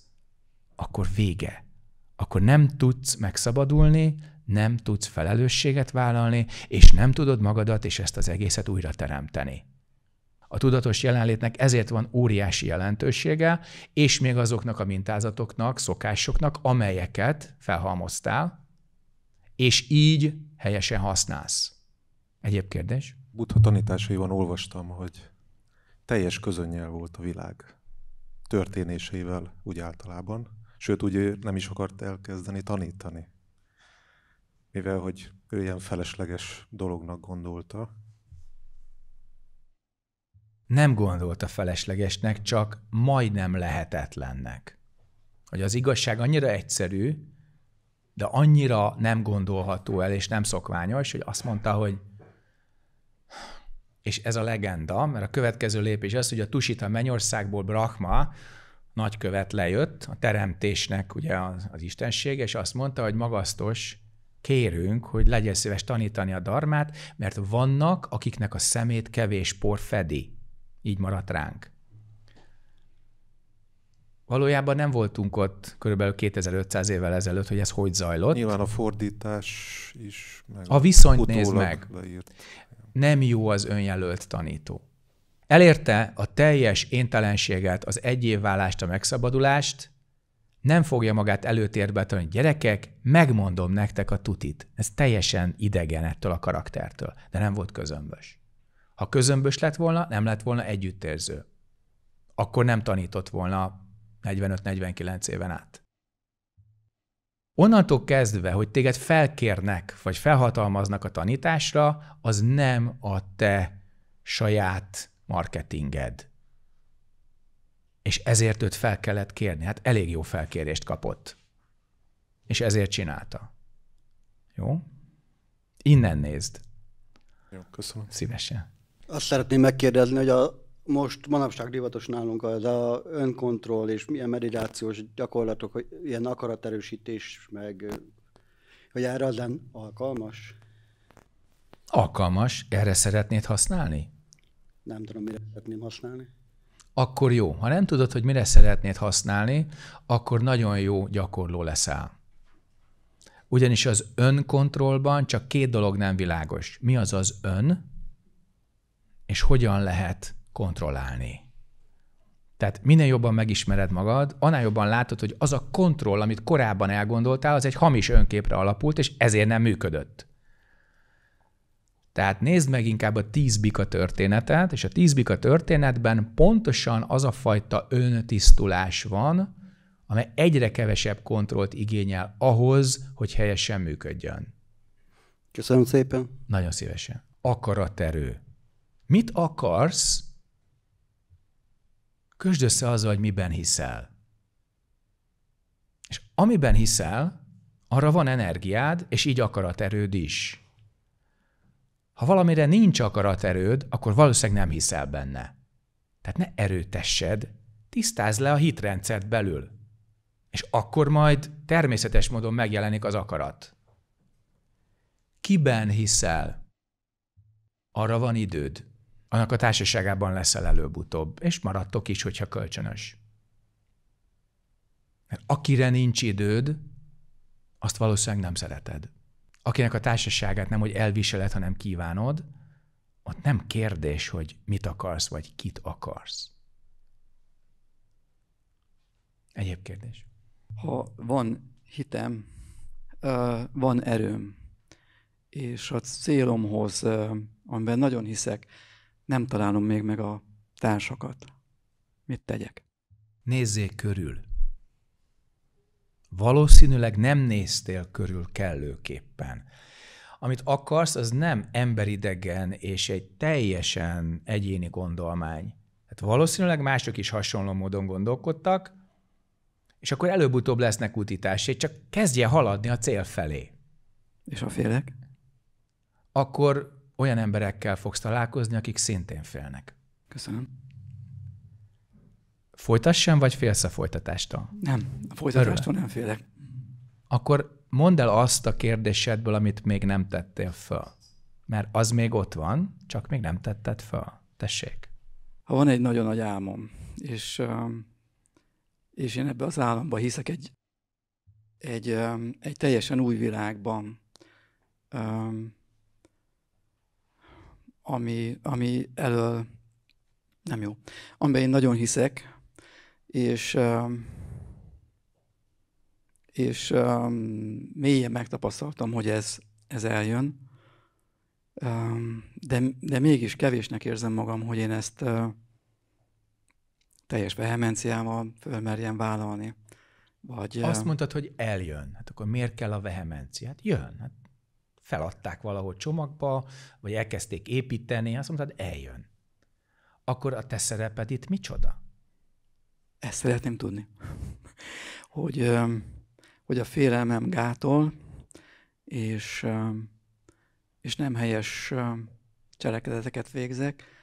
S1: akkor vége. Akkor nem tudsz megszabadulni, nem tudsz felelősséget vállalni, és nem tudod magadat és ezt az egészet újra teremteni. A tudatos jelenlétnek ezért van óriási jelentősége, és még azoknak a mintázatoknak, szokásoknak, amelyeket felhalmoztál, és így helyesen használsz. Egyéb kérdés?
S3: Buddha tanításaiban olvastam, hogy teljes közönnyel volt a világ történéseivel úgy általában, sőt úgy nem is akart elkezdeni tanítani, mivel hogy ő ilyen felesleges dolognak gondolta.
S1: Nem gondolta feleslegesnek, csak majdnem lehetetlennek. Hogy az igazság annyira egyszerű, de annyira nem gondolható el és nem szokványos, hogy azt mondta, hogy és ez a legenda, mert a következő lépés az, hogy a Tusita Mennyországból Brahma nagykövet lejött, a teremtésnek ugye az, az istenség, és azt mondta, hogy magasztos, kérünk, hogy legyen szíves tanítani a darmát, mert vannak, akiknek a szemét kevés por fedi. Így maradt ránk. Valójában nem voltunk ott körülbelül 2500 évvel ezelőtt, hogy ez hogy zajlott. Nyilván a fordítás is. Meg a viszonyt nézd meg. Leírt nem jó az önjelölt tanító. Elérte a teljes éntelenséget, az egyévválást, a megszabadulást, nem fogja magát előtérbe tenni, gyerekek, megmondom nektek a tutit. Ez teljesen idegen ettől a karaktertől, de nem volt közömbös. Ha közömbös lett volna, nem lett volna együttérző. Akkor nem tanított volna 45-49 éven át. Onnantól kezdve, hogy téged felkérnek, vagy felhatalmaznak a tanításra, az nem a te saját marketinged. És ezért őt fel kellett kérni. Hát elég jó felkérést kapott. És ezért csinálta. Jó? Innen nézd. Jó, köszönöm. Szívesen.
S4: Azt szeretném megkérdezni, hogy a most manapság divatos nálunk az a önkontroll és milyen meditációs gyakorlatok, hogy ilyen akaraterősítés, meg hogy erre az nem alkalmas?
S1: Alkalmas. Erre szeretnéd használni?
S4: Nem tudom, mire szeretném használni.
S1: Akkor jó. Ha nem tudod, hogy mire szeretnéd használni, akkor nagyon jó gyakorló leszel. Ugyanis az önkontrollban csak két dolog nem világos. Mi az az ön, és hogyan lehet kontrollálni. Tehát minél jobban megismered magad, annál jobban látod, hogy az a kontroll, amit korábban elgondoltál, az egy hamis önképre alapult, és ezért nem működött. Tehát nézd meg inkább a tíz bika történetet, és a tíz bika történetben pontosan az a fajta öntisztulás van, amely egyre kevesebb kontrollt igényel ahhoz, hogy helyesen működjön.
S4: Köszönöm szépen.
S1: Nagyon szívesen. Akaraterő. Mit akarsz, Kösd össze azzal, hogy miben hiszel. És amiben hiszel, arra van energiád, és így akaraterőd is. Ha valamire nincs akaraterőd, akkor valószínűleg nem hiszel benne. Tehát ne erőtessed, tisztázz le a hitrendszert belül. És akkor majd természetes módon megjelenik az akarat. Kiben hiszel? Arra van időd annak a társaságában leszel előbb-utóbb, és maradtok is, hogyha kölcsönös. Mert akire nincs időd, azt valószínűleg nem szereted. Akinek a társaságát nem, hogy elviseled, hanem kívánod, ott nem kérdés, hogy mit akarsz, vagy kit akarsz. Egyéb kérdés.
S4: Ha van hitem, van erőm, és a célomhoz, amiben nagyon hiszek, nem találom még meg
S1: a társakat. Mit tegyek? Nézzék körül. Valószínűleg nem néztél körül kellőképpen. Amit akarsz, az nem emberidegen és egy teljesen egyéni gondolmány. Hát valószínűleg mások is hasonló módon gondolkodtak, és akkor előbb-utóbb lesznek útításai, csak kezdje haladni a cél felé. És a félek? Akkor olyan emberekkel fogsz találkozni, akik szintén félnek. Köszönöm. Folytassam, vagy félsz a folytatástól? Nem, a folytatástól Örül. nem félek. Akkor mondd el azt a kérdésedből, amit még nem tettél föl. Mert az még ott van, csak még nem tetted föl. Tessék.
S4: Ha van egy nagyon nagy álmom, és, és én ebbe az álomba hiszek egy, egy, egy teljesen új világban, ami, ami elől nem jó, amiben én nagyon hiszek, és, um, és um, mélyen megtapasztaltam, hogy ez, ez eljön, um, de, de mégis kevésnek érzem magam, hogy én ezt uh, teljes vehemenciával fölmerjem vállalni.
S1: Vagy, Azt uh, mondtad, hogy eljön. Hát akkor miért kell a vehemenciát? Hát jön. Hát feladták valahol csomagba, vagy elkezdték építeni, azt mondtad, eljön. Akkor a te szereped itt micsoda?
S4: Ezt szeretném tudni. hogy, hogy a félelmem gátol, és, és nem helyes cselekedeteket végzek,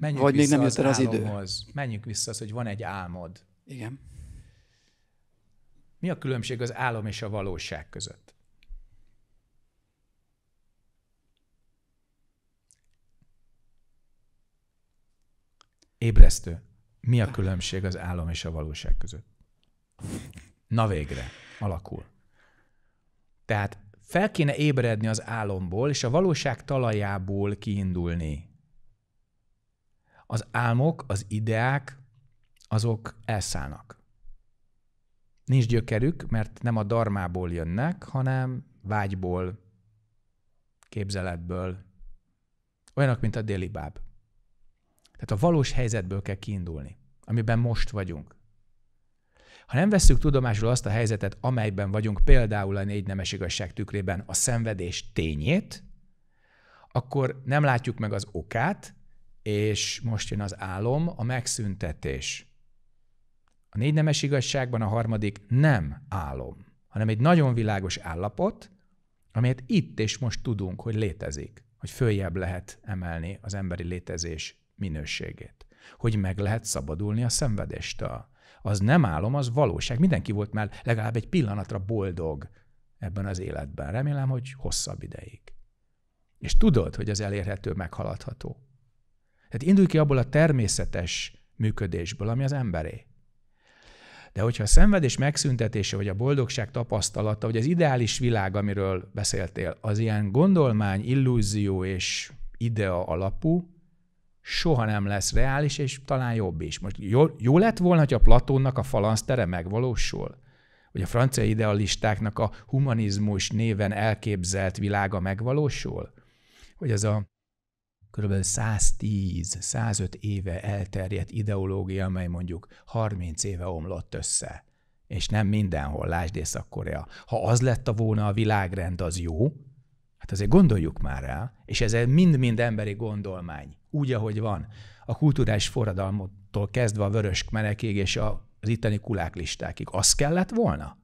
S1: Menjünk vagy még nem jött el az idő. Menjünk vissza az, hogy van egy álmod. Igen. Mi a különbség az álom és a valóság között? Ébresztő. Mi a különbség az álom és a valóság között? Na végre, alakul. Tehát fel kéne ébredni az álomból, és a valóság talajából kiindulni. Az álmok, az ideák, azok elszállnak. Nincs gyökerük, mert nem a darmából jönnek, hanem vágyból, képzeletből. Olyanok, mint a déli báb. Tehát a valós helyzetből kell kiindulni, amiben most vagyunk. Ha nem vesszük tudomásul azt a helyzetet, amelyben vagyunk, például a négy nemes igazság tükrében a szenvedés tényét, akkor nem látjuk meg az okát, és most jön az álom, a megszüntetés. A négy nemes igazságban a harmadik nem álom, hanem egy nagyon világos állapot, amelyet itt és most tudunk, hogy létezik, hogy följebb lehet emelni az emberi létezés minőségét. Hogy meg lehet szabadulni a szenvedéstől. Az nem álom, az valóság. Mindenki volt már legalább egy pillanatra boldog ebben az életben. Remélem, hogy hosszabb ideig. És tudod, hogy az elérhető, meghaladható. Tehát indulj ki abból a természetes működésből, ami az emberé. De hogyha a szenvedés megszüntetése, vagy a boldogság tapasztalata, vagy az ideális világ, amiről beszéltél, az ilyen gondolmány, illúzió és idea alapú, soha nem lesz reális, és talán jobb is. Most jó, jó lett volna, hogy a Platónnak a falansztere megvalósul? Hogy a francia idealistáknak a humanizmus néven elképzelt világa megvalósul? Hogy az a kb. 110-105 éve elterjedt ideológia, amely mondjuk 30 éve omlott össze, és nem mindenhol, lásd Észak-Korea. Ha az lett a volna a világrend, az jó, Hát azért gondoljuk már rá, és ez mind-mind emberi gondolmány, úgy, ahogy van. A kulturális forradalmottól kezdve a vörös menekég és az itteni kuláklistákig. Az kellett volna?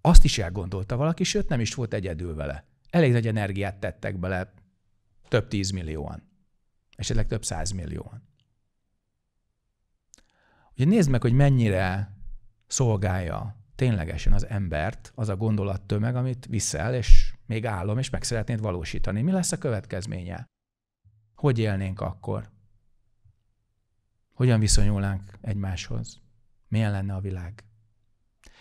S1: Azt is elgondolta valaki, sőt nem is volt egyedül vele. Elég nagy energiát tettek bele, több tízmillióan, esetleg több százmillióan. Ugye nézd meg, hogy mennyire szolgálja ténylegesen az embert az a gondolattömeg, amit viszel, és még állom és meg szeretnéd valósítani. Mi lesz a következménye? Hogy élnénk akkor? Hogyan viszonyulnánk egymáshoz? Milyen lenne a világ?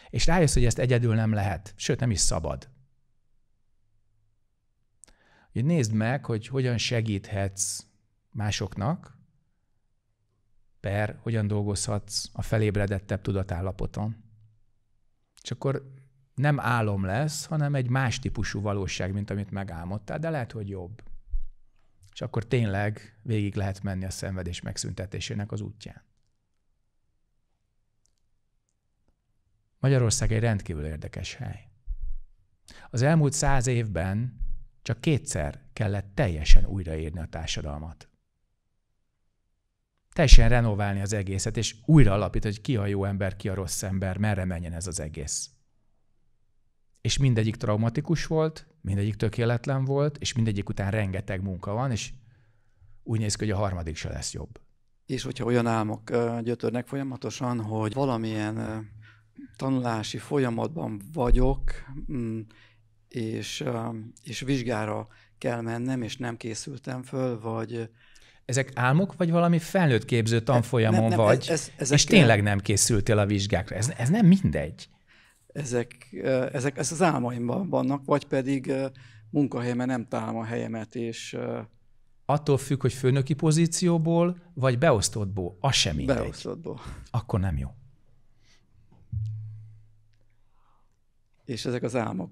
S1: És rájössz, hogy ezt egyedül nem lehet, sőt, nem is szabad. Úgy nézd meg, hogy hogyan segíthetsz másoknak, per hogyan dolgozhatsz a felébredettebb tudatállapoton. És akkor nem álom lesz, hanem egy más típusú valóság, mint amit megálmodtál, de lehet, hogy jobb. És akkor tényleg végig lehet menni a szenvedés megszüntetésének az útján. Magyarország egy rendkívül érdekes hely. Az elmúlt száz évben csak kétszer kellett teljesen újraírni a társadalmat. Teljesen renoválni az egészet, és újra alapít, hogy ki a jó ember, ki a rossz ember, merre menjen ez az egész és mindegyik traumatikus volt, mindegyik tökéletlen volt, és mindegyik után rengeteg munka van, és úgy néz ki, hogy a harmadik se lesz jobb.
S4: És hogyha olyan álmok gyötörnek folyamatosan, hogy valamilyen tanulási folyamatban vagyok, mm, és, és vizsgára kell mennem, és nem készültem föl, vagy...
S1: Ezek álmok, vagy valami felnőtt képző tanfolyamon nem, nem, vagy, ez, ez, ezek és tényleg nem készültél a vizsgákra? Ez, ez nem mindegy
S4: ezek, ezek ez az álmaimban vannak, vagy pedig munkahelyemen nem találom a helyemet, és...
S1: Attól függ, hogy főnöki pozícióból, vagy beosztottból, az sem mindegy. Beosztottból. Akkor nem jó.
S4: És ezek az álmok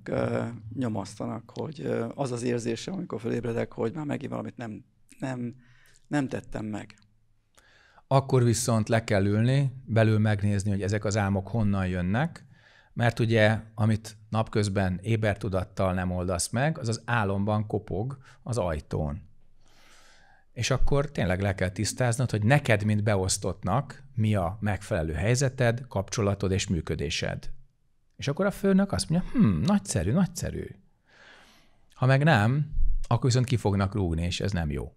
S4: nyomasztanak, hogy az az érzésem, amikor felébredek, hogy már megint valamit nem, nem, nem tettem meg.
S1: Akkor viszont le kell ülni, belül megnézni, hogy ezek az álmok honnan jönnek, mert ugye, amit napközben ébertudattal nem oldasz meg, az az álomban kopog az ajtón. És akkor tényleg le kell tisztáznod, hogy neked, mint beosztottnak, mi a megfelelő helyzeted, kapcsolatod és működésed. És akkor a főnök azt mondja, hm, nagyszerű, nagyszerű. Ha meg nem, akkor viszont ki fognak rúgni, és ez nem jó.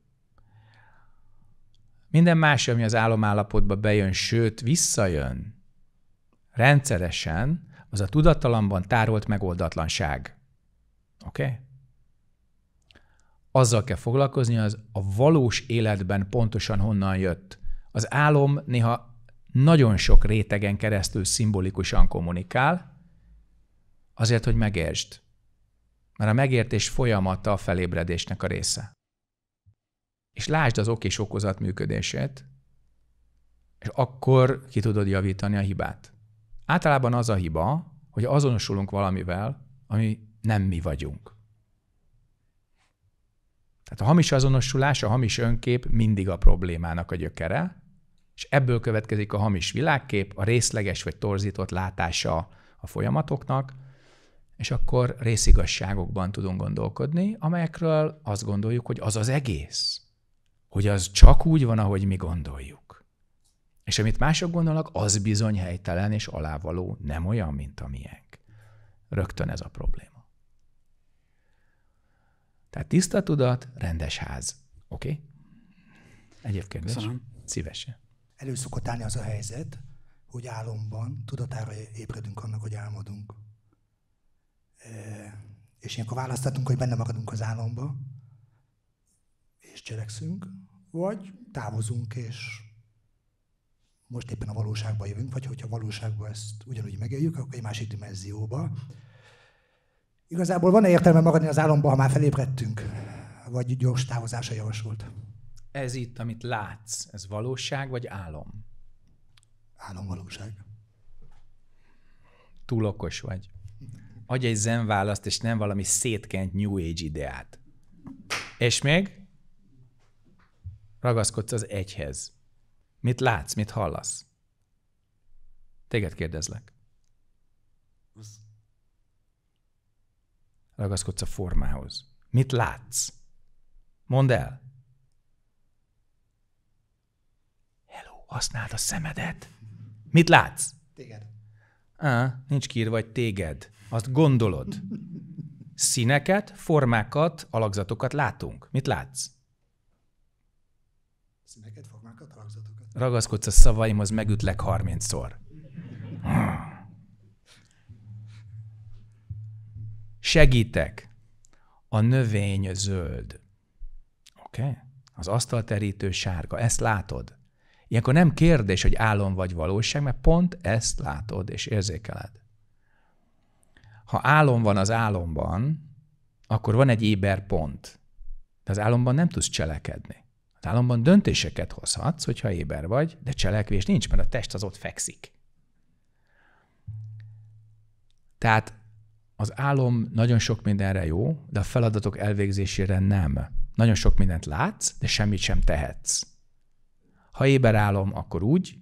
S1: Minden más, ami az álomállapotba bejön, sőt, visszajön rendszeresen, az a tudattalamban tárolt megoldatlanság. Oké? Okay? Azzal kell foglalkozni, az a valós életben pontosan honnan jött. Az álom néha nagyon sok rétegen keresztül szimbolikusan kommunikál, azért, hogy megértsd. Mert a megértés folyamata a felébredésnek a része. És lásd az ok és okozat működését, és akkor ki tudod javítani a hibát. Általában az a hiba, hogy azonosulunk valamivel, ami nem mi vagyunk. Tehát a hamis azonosulás, a hamis önkép mindig a problémának a gyökere, és ebből következik a hamis világkép, a részleges vagy torzított látása a folyamatoknak, és akkor részigasságokban tudunk gondolkodni, amelyekről azt gondoljuk, hogy az az egész, hogy az csak úgy van, ahogy mi gondoljuk. És amit mások gondolnak, az bizony helytelen és alávaló, nem olyan, mint a miénk. Rögtön ez a probléma. Tehát tiszta tudat, rendes ház. Oké? Okay? Egyéb kérdés? Köszönöm. Szívesen. Elő szokott állni az a helyzet, hogy álomban tudatára ébredünk annak, hogy álmodunk. És ilyenkor
S4: választatunk, hogy benne maradunk az álomba, és cselekszünk, vagy
S3: távozunk, és most éppen a valóságba jövünk, vagy hogyha a valóságban ezt ugyanúgy megéljük, akkor egy másik dimenzióba.
S1: Igazából van-e értelme
S3: maradni az álomba, ha már felébredtünk? Vagy gyors távozása javasolt?
S1: Ez itt, amit látsz, ez valóság vagy álom? Álom valóság. Túl okos vagy. Adj egy zen választ, és nem valami szétkent New Age ideát. És még? Ragaszkodsz az egyhez. Mit látsz, mit hallasz? Téged kérdezlek. Ragaszkodsz a formához. Mit látsz? Mondd el. Hello, használd a szemedet. Mit látsz? Téged. Á, nincs kír vagy téged. Azt gondolod. Színeket, formákat, alakzatokat látunk. Mit látsz? Színeket, ragaszkodsz a szavaimhoz, megütlek 30-szor. Segítek. A növény zöld. Oké? Okay? Az asztalterítő sárga. Ezt látod. Ilyenkor nem kérdés, hogy álom vagy valóság, mert pont ezt látod és érzékeled. Ha álom van az álomban, akkor van egy éber pont. De az álomban nem tudsz cselekedni. Államban döntéseket hozhatsz, hogyha éber vagy, de cselekvés nincs, mert a test az ott fekszik. Tehát az álom nagyon sok mindenre jó, de a feladatok elvégzésére nem. Nagyon sok mindent látsz, de semmit sem tehetsz. Ha éber álom, akkor úgy,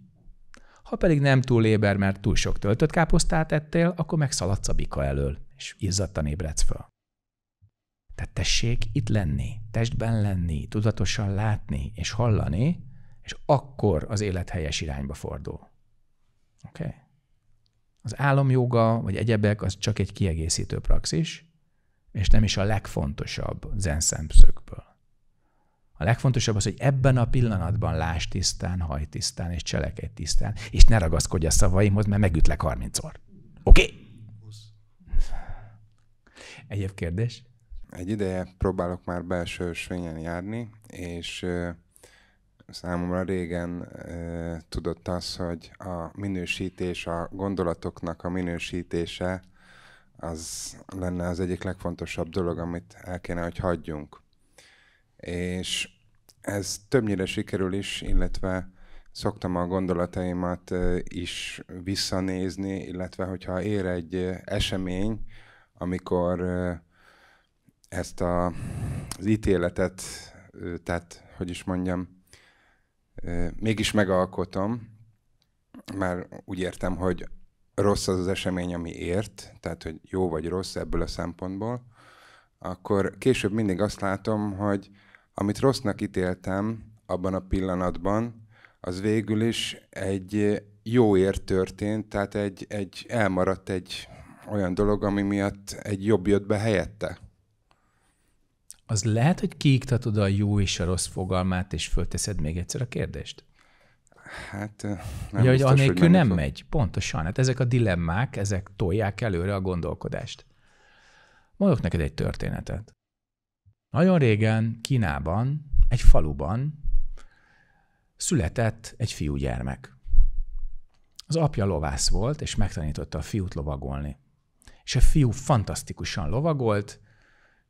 S1: ha pedig nem túl éber, mert túl sok töltött káposztát ettél, akkor megszaladsz a bika elől, és izzadtan ébredsz föl. Tehát tessék itt lenni, testben lenni, tudatosan látni és hallani, és akkor az élet helyes irányba fordul. Oké? Okay? Az álomjoga vagy egyebek az csak egy kiegészítő praxis, és nem is a legfontosabb zen szemszögből. A legfontosabb az, hogy ebben a pillanatban láss tisztán, haj tisztán, és cselekedj tisztán, és ne ragaszkodj a szavaimhoz, mert megütlek 30-szor. Oké? Okay?
S3: Egyéb kérdés? egy ideje próbálok már belső ösvényen járni, és számomra régen tudott az, hogy a minősítés, a gondolatoknak a minősítése az lenne az egyik legfontosabb dolog, amit el kéne, hogy hagyjunk. És ez többnyire sikerül is, illetve szoktam a gondolataimat is visszanézni, illetve hogyha ér egy esemény, amikor ezt a, az ítéletet, tehát, hogy is mondjam, mégis megalkotom, már úgy értem, hogy rossz az az esemény, ami ért, tehát, hogy jó vagy rossz ebből a szempontból, akkor később mindig azt látom, hogy amit rossznak ítéltem abban a pillanatban, az végül is egy jóért történt, tehát egy, egy elmaradt egy olyan dolog, ami miatt egy jobb jött be helyette
S1: az lehet, hogy kiiktatod a jó és a rossz fogalmát, és fölteszed még egyszer a kérdést? Hát nem ja, biztos, hogy anélkül nem, nem megy. Pontosan. Hát ezek a dilemmák, ezek tolják előre a gondolkodást. Mondok neked egy történetet. Nagyon régen Kínában, egy faluban született egy fiúgyermek. Az apja lovász volt, és megtanította a fiút lovagolni. És a fiú fantasztikusan lovagolt,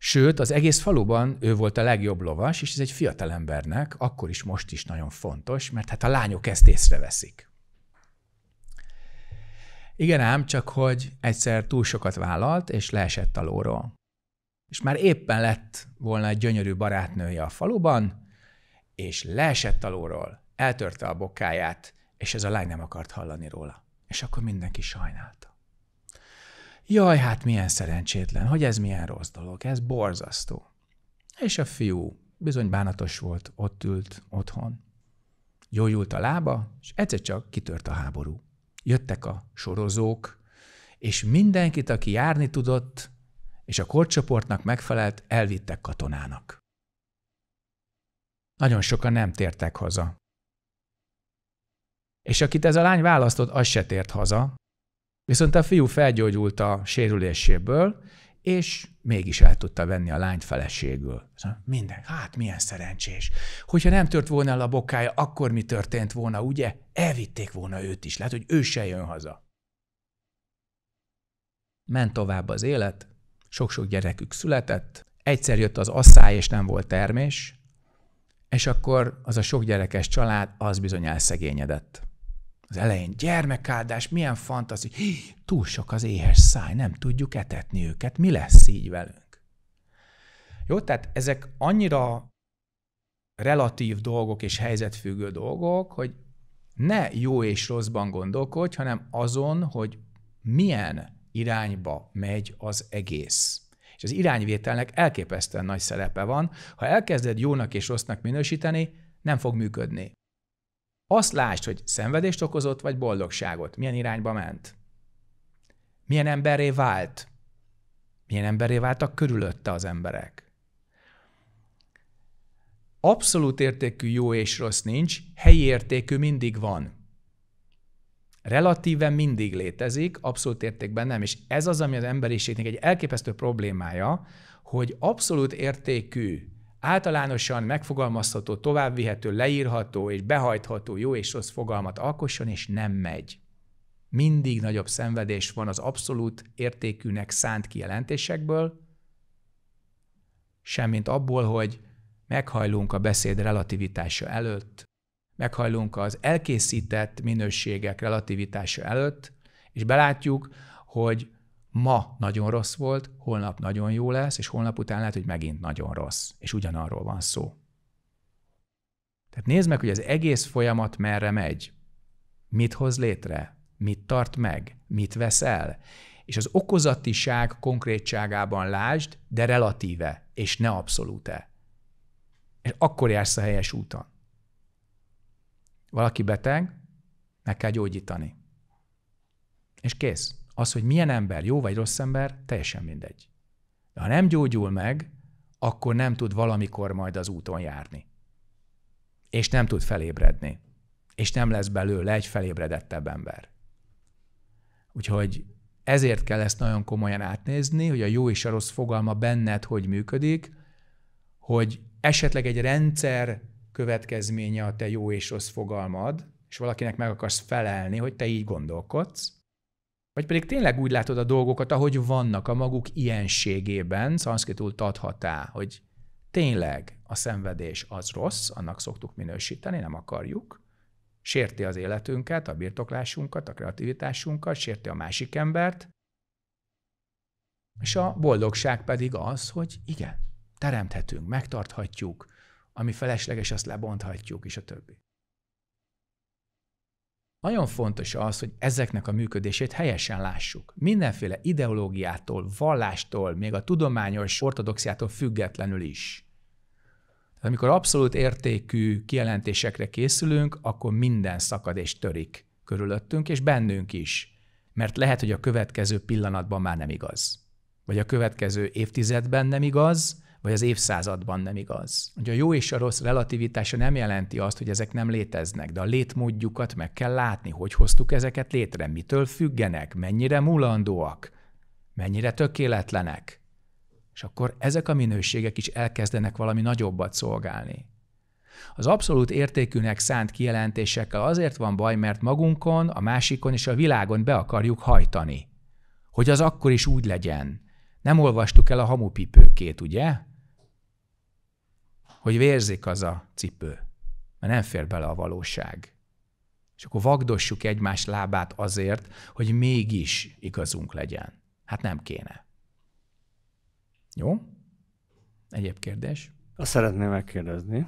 S1: Sőt, az egész faluban ő volt a legjobb lovas, és ez egy fiatalembernek akkor is, most is nagyon fontos, mert hát a lányok ezt észreveszik. Igen ám, csak hogy egyszer túl sokat vállalt, és leesett a lóról. És már éppen lett volna egy gyönyörű barátnője a faluban, és leesett a lóról, eltörte a bokáját, és ez a lány nem akart hallani róla. És akkor mindenki sajnálta jaj, hát milyen szerencsétlen, hogy ez milyen rossz dolog, ez borzasztó. És a fiú bizony bánatos volt, ott ült otthon. Gyógyult a lába, és egyszer csak kitört a háború. Jöttek a sorozók, és mindenkit, aki járni tudott, és a korcsoportnak megfelelt, elvittek katonának. Nagyon sokan nem tértek haza. És akit ez a lány választott, az se tért haza, Viszont a fiú felgyógyult a sérüléséből, és mégis el tudta venni a lányt feleségül. Szóval minden. Hát milyen szerencsés. Hogyha nem tört volna el a bokája, akkor mi történt volna, ugye? Elvitték volna őt is. Lehet, hogy ő se jön haza. Ment tovább az élet, sok-sok gyerekük született, egyszer jött az asszály, és nem volt termés, és akkor az a sok gyerekes család az bizony elszegényedett az elején gyermekáldás, milyen fantasztikus, Hí, túl sok az éhes száj, nem tudjuk etetni őket, mi lesz így velünk? Jó, tehát ezek annyira relatív dolgok és helyzetfüggő dolgok, hogy ne jó és rosszban gondolkodj, hanem azon, hogy milyen irányba megy az egész. És az irányvételnek elképesztően nagy szerepe van. Ha elkezded jónak és rossznak minősíteni, nem fog működni. Azt lásd, hogy szenvedést okozott, vagy boldogságot, milyen irányba ment, milyen emberré vált, milyen emberré váltak körülötte az emberek. Abszolút értékű jó és rossz nincs, helyi értékű mindig van. Relatíven mindig létezik, abszolút értékben nem, és ez az, ami az emberiségnek egy elképesztő problémája, hogy abszolút értékű általánosan megfogalmazható, továbbvihető, leírható és behajtható jó és rossz fogalmat alkosson, és nem megy. Mindig nagyobb szenvedés van az abszolút értékűnek szánt kijelentésekből, semmint abból, hogy meghajlunk a beszéd relativitása előtt, meghajlunk az elkészített minőségek relativitása előtt, és belátjuk, hogy ma nagyon rossz volt, holnap nagyon jó lesz, és holnap után lehet, hogy megint nagyon rossz. És ugyanarról van szó. Tehát nézd meg, hogy az egész folyamat merre megy. Mit hoz létre? Mit tart meg? Mit vesz el? És az okozatiság konkrétságában lásd, de relatíve, és ne abszolúte. És akkor jársz a helyes úton. Valaki beteg, meg kell gyógyítani. És kész. Az, hogy milyen ember, jó vagy rossz ember, teljesen mindegy. De ha nem gyógyul meg, akkor nem tud valamikor majd az úton járni. És nem tud felébredni. És nem lesz belőle egy felébredettebb ember. Úgyhogy ezért kell ezt nagyon komolyan átnézni, hogy a jó és a rossz fogalma benned hogy működik, hogy esetleg egy rendszer következménye a te jó és rossz fogalmad, és valakinek meg akarsz felelni, hogy te így gondolkodsz, vagy pedig tényleg úgy látod a dolgokat, ahogy vannak a maguk ilyenségében, szanszkritul tadhatá, hogy tényleg a szenvedés az rossz, annak szoktuk minősíteni, nem akarjuk, sérti az életünket, a birtoklásunkat, a kreativitásunkat, sérti a másik embert, és a boldogság pedig az, hogy igen, teremthetünk, megtarthatjuk, ami felesleges, azt lebonthatjuk, és a többi. Nagyon fontos az, hogy ezeknek a működését helyesen lássuk. Mindenféle ideológiától, vallástól, még a tudományos ortodoxiától függetlenül is. Tehát amikor abszolút értékű kijelentésekre készülünk, akkor minden szakad és törik körülöttünk, és bennünk is. Mert lehet, hogy a következő pillanatban már nem igaz. Vagy a következő évtizedben nem igaz, vagy az évszázadban nem igaz. Ugye a jó és a rossz relativitása nem jelenti azt, hogy ezek nem léteznek, de a létmódjukat meg kell látni, hogy hoztuk ezeket létre, mitől függenek, mennyire mulandóak, mennyire tökéletlenek. És akkor ezek a minőségek is elkezdenek valami nagyobbat szolgálni. Az abszolút értékűnek szánt kijelentésekkel azért van baj, mert magunkon, a másikon és a világon be akarjuk hajtani. Hogy az akkor is úgy legyen. Nem olvastuk el a hamupipőkét, ugye? hogy vérzik az a cipő, mert nem fér bele a valóság. És akkor vagdossuk egymás lábát azért, hogy mégis igazunk legyen. Hát nem kéne. Jó? Egyéb kérdés? Azt szeretném megkérdezni,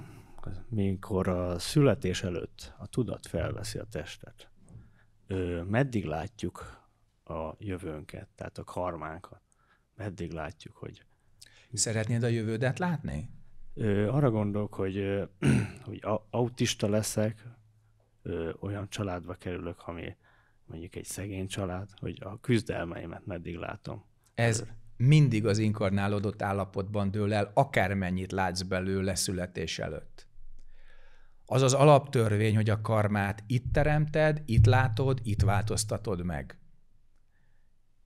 S1: mikor a
S4: születés előtt a tudat felveszi a testet, meddig látjuk a jövőnket, tehát a
S1: karmánkat?
S4: Meddig látjuk,
S1: hogy... Szeretnéd a jövődet látni?
S4: Ö, arra gondolok, hogy, ö, hogy autista
S1: leszek, ö, olyan családba kerülök, ami mondjuk egy szegény család, hogy a küzdelmeimet meddig látom. Ez mindig az inkarnálódott állapotban dől el, akármennyit látsz belőle születés előtt. Az az alaptörvény, hogy a karmát itt teremted, itt látod, itt változtatod meg.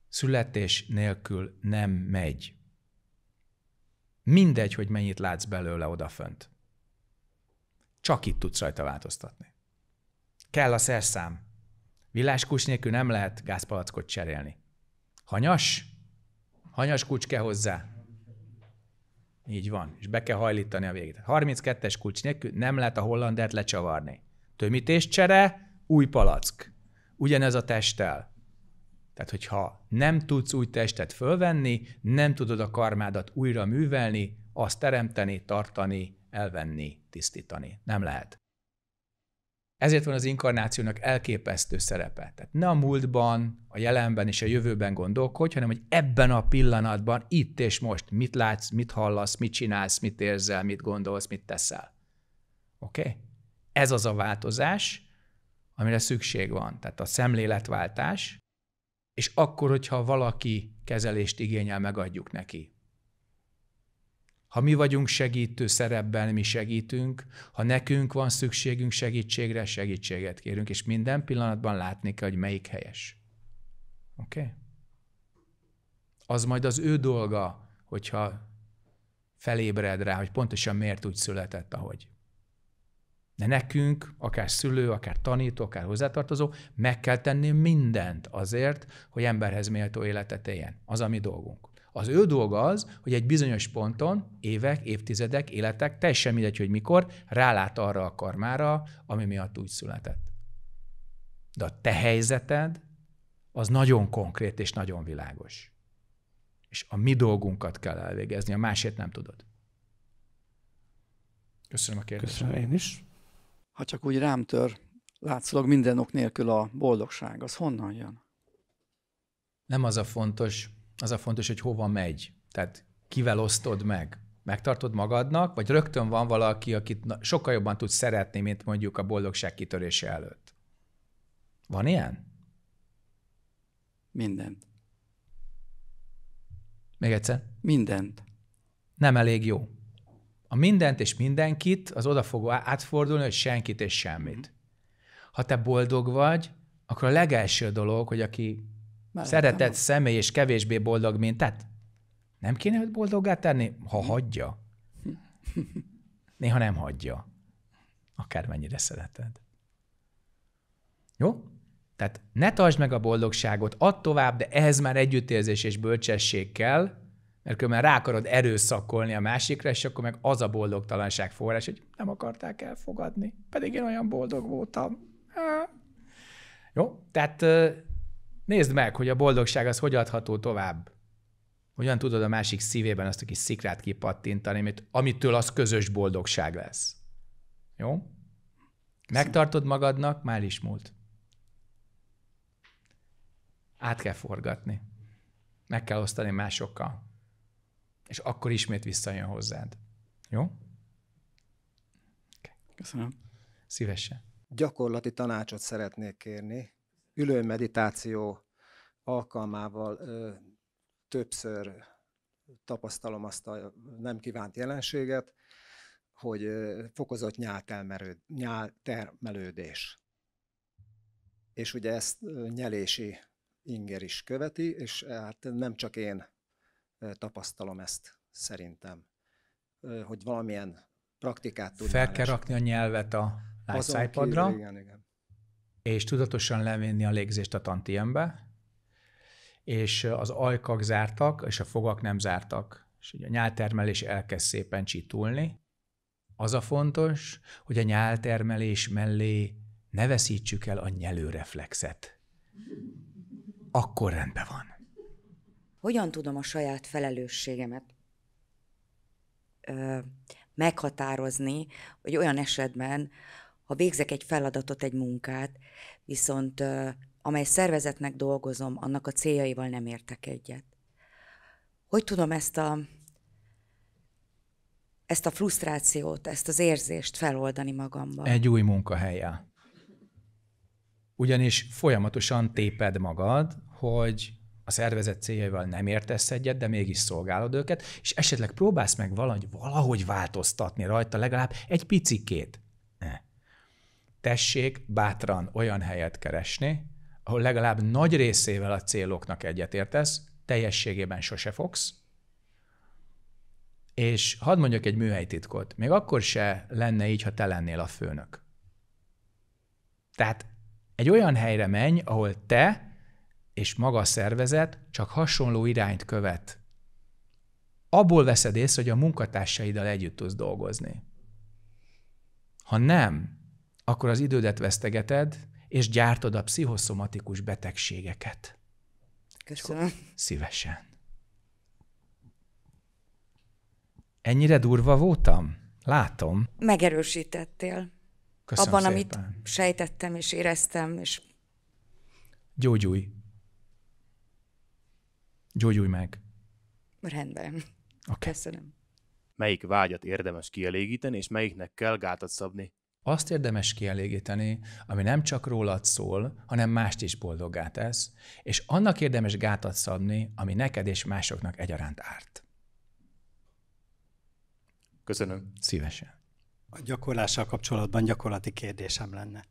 S1: Születés nélkül nem megy. Mindegy, hogy mennyit látsz belőle odafönt. Csak itt tudsz rajta változtatni. Kell a szerszám. Villáskulcs nélkül nem lehet gázpalackot cserélni. Hanyas? Hanyas kulcs kell hozzá. Így van, és be kell hajlítani a végét. 32-es kulcs nélkül nem lehet a hollandert lecsavarni. Tömítéscsere, új palack. Ugyanez a testtel. Tehát, hogyha nem tudsz új testet fölvenni, nem tudod a karmádat újra művelni, azt teremteni, tartani, elvenni, tisztítani. Nem lehet. Ezért van az inkarnációnak elképesztő szerepe. Tehát ne a múltban, a jelenben és a jövőben gondolkodj, hanem hogy ebben a pillanatban, itt és most mit látsz, mit hallasz, mit csinálsz, mit érzel, mit gondolsz, mit teszel. Oké? Okay? Ez az a változás, amire szükség van. Tehát a szemléletváltás, és akkor, hogyha valaki kezelést igényel, megadjuk neki. Ha mi vagyunk segítő szerepben, mi segítünk, ha nekünk van szükségünk segítségre, segítséget kérünk, és minden pillanatban látni kell, hogy melyik helyes. Oké? Okay? Az majd az ő dolga, hogyha felébred rá, hogy pontosan miért úgy született, ahogy. De nekünk, akár szülő, akár tanító, akár hozzátartozó, meg kell tenni mindent azért, hogy emberhez méltó életet éljen. Az a mi dolgunk. Az ő dolga az, hogy egy bizonyos ponton, évek, évtizedek, életek, teljesen mindegy, hogy mikor, rálát arra a karmára, ami miatt úgy született. De a te helyzeted az nagyon konkrét és nagyon világos. És a mi dolgunkat kell elvégezni, a másét nem tudod. Köszönöm a kérdést. Köszönöm én is
S4: ha csak úgy rám tör, látszólag minden ok nélkül a boldogság, az honnan jön?
S1: Nem az a fontos, az a fontos, hogy hova megy. Tehát kivel osztod meg, megtartod magadnak, vagy rögtön van valaki, akit sokkal jobban tud szeretni, mint mondjuk a boldogság kitörése előtt. Van ilyen? Mindent. Még egyszer? Mindent. Nem elég jó a mindent és mindenkit az oda fog átfordulni, hogy senkit és semmit. Mhm. Ha te boldog vagy, akkor a legelső dolog, hogy aki Mellett, szeretett személy és kevésbé boldog, mint tehát nem kéne őt boldoggá tenni, ha mhm. hagyja. Néha nem hagyja. Akármennyire szereted. Jó? Tehát ne tartsd meg a boldogságot, add tovább, de ehhez már együttérzés és bölcsesség kell, mert különben rá akarod erőszakolni a másikra, és akkor meg az a boldogtalanság forrás, hogy nem akarták elfogadni, pedig én olyan boldog voltam. Há. Jó, tehát nézd meg, hogy a boldogság az hogy adható tovább. Hogyan tudod a másik szívében azt a kis szikrát kipattintani, amitől az közös boldogság lesz. Jó? Megtartod magadnak, már is múlt. Át kell forgatni. Meg kell osztani másokkal és akkor ismét visszajön hozzád. Jó? Köszönöm. Szívesen.
S3: Gyakorlati tanácsot szeretnék kérni. Ülő meditáció alkalmával ö, többször tapasztalom azt a nem kívánt jelenséget, hogy ö, fokozott
S1: nyáltermelődés. És ugye ezt nyelési inger is követi, és hát nem csak én tapasztalom ezt szerintem, hogy valamilyen praktikát tudnál. Fel kell rakni a nyelvet a LifeSipadra, és tudatosan levinni a légzést a tantiembe, és az ajkak zártak, és a fogak nem zártak. És ugye a nyáltermelés elkezd szépen csitulni. Az a fontos, hogy a nyáltermelés mellé ne veszítsük el a nyelőreflexet. Akkor rendben van.
S2: Hogyan tudom a saját felelősségemet ö, meghatározni, hogy olyan esetben, ha végzek egy feladatot, egy munkát, viszont ö, amely szervezetnek dolgozom, annak a céljaival nem értek egyet. Hogy tudom ezt a, ezt a frusztrációt, ezt az érzést feloldani magamban? Egy új
S1: munkahelye. Ugyanis folyamatosan téped magad, hogy a szervezet céljaival nem értesz egyet, de mégis szolgálod őket, és esetleg próbálsz meg valahogy, valahogy változtatni rajta legalább egy picikét. Ne. Tessék bátran olyan helyet keresni, ahol legalább nagy részével a céloknak egyetértesz, teljességében sose fogsz, és hadd mondjak egy műhelytitkot, még akkor se lenne így, ha te lennél a főnök. Tehát egy olyan helyre menj, ahol te és maga a szervezet csak hasonló irányt követ. Abból veszed észre, hogy a munkatársaiddal együtt tudsz dolgozni. Ha nem, akkor az idődet vesztegeted, és gyártod a pszichoszomatikus betegségeket. Köszönöm. Szívesen. Ennyire durva voltam? Látom.
S2: Megerősítettél.
S1: Köszönöm Abban, szépen. amit
S2: sejtettem és éreztem, és
S1: gyógyulj gyógyulj meg. Rendben. Okay. Köszönöm. Melyik vágyat érdemes kielégíteni, és melyiknek kell gátat szabni? Azt érdemes kielégíteni, ami nem csak rólad szól, hanem mást is boldoggá tesz, és annak érdemes gátat szabni, ami neked és másoknak egyaránt árt. Köszönöm. Szívesen. A gyakorlással kapcsolatban gyakorlati
S4: kérdésem lenne.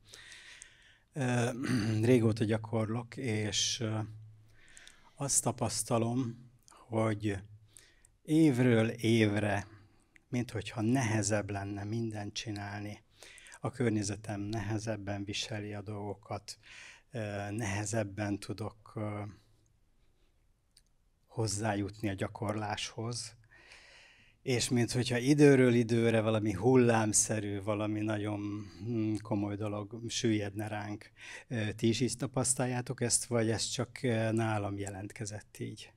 S4: Régóta gyakorlok, és azt tapasztalom, hogy évről évre, mint nehezebb lenne mindent csinálni. A környezetem nehezebben viseli a dolgokat, nehezebben tudok hozzájutni a gyakorláshoz, és mint hogyha időről időre valami hullámszerű, valami nagyon hm, komoly dolog süllyedne ránk. Ti is így tapasztaljátok ezt, vagy ez csak nálam jelentkezett így?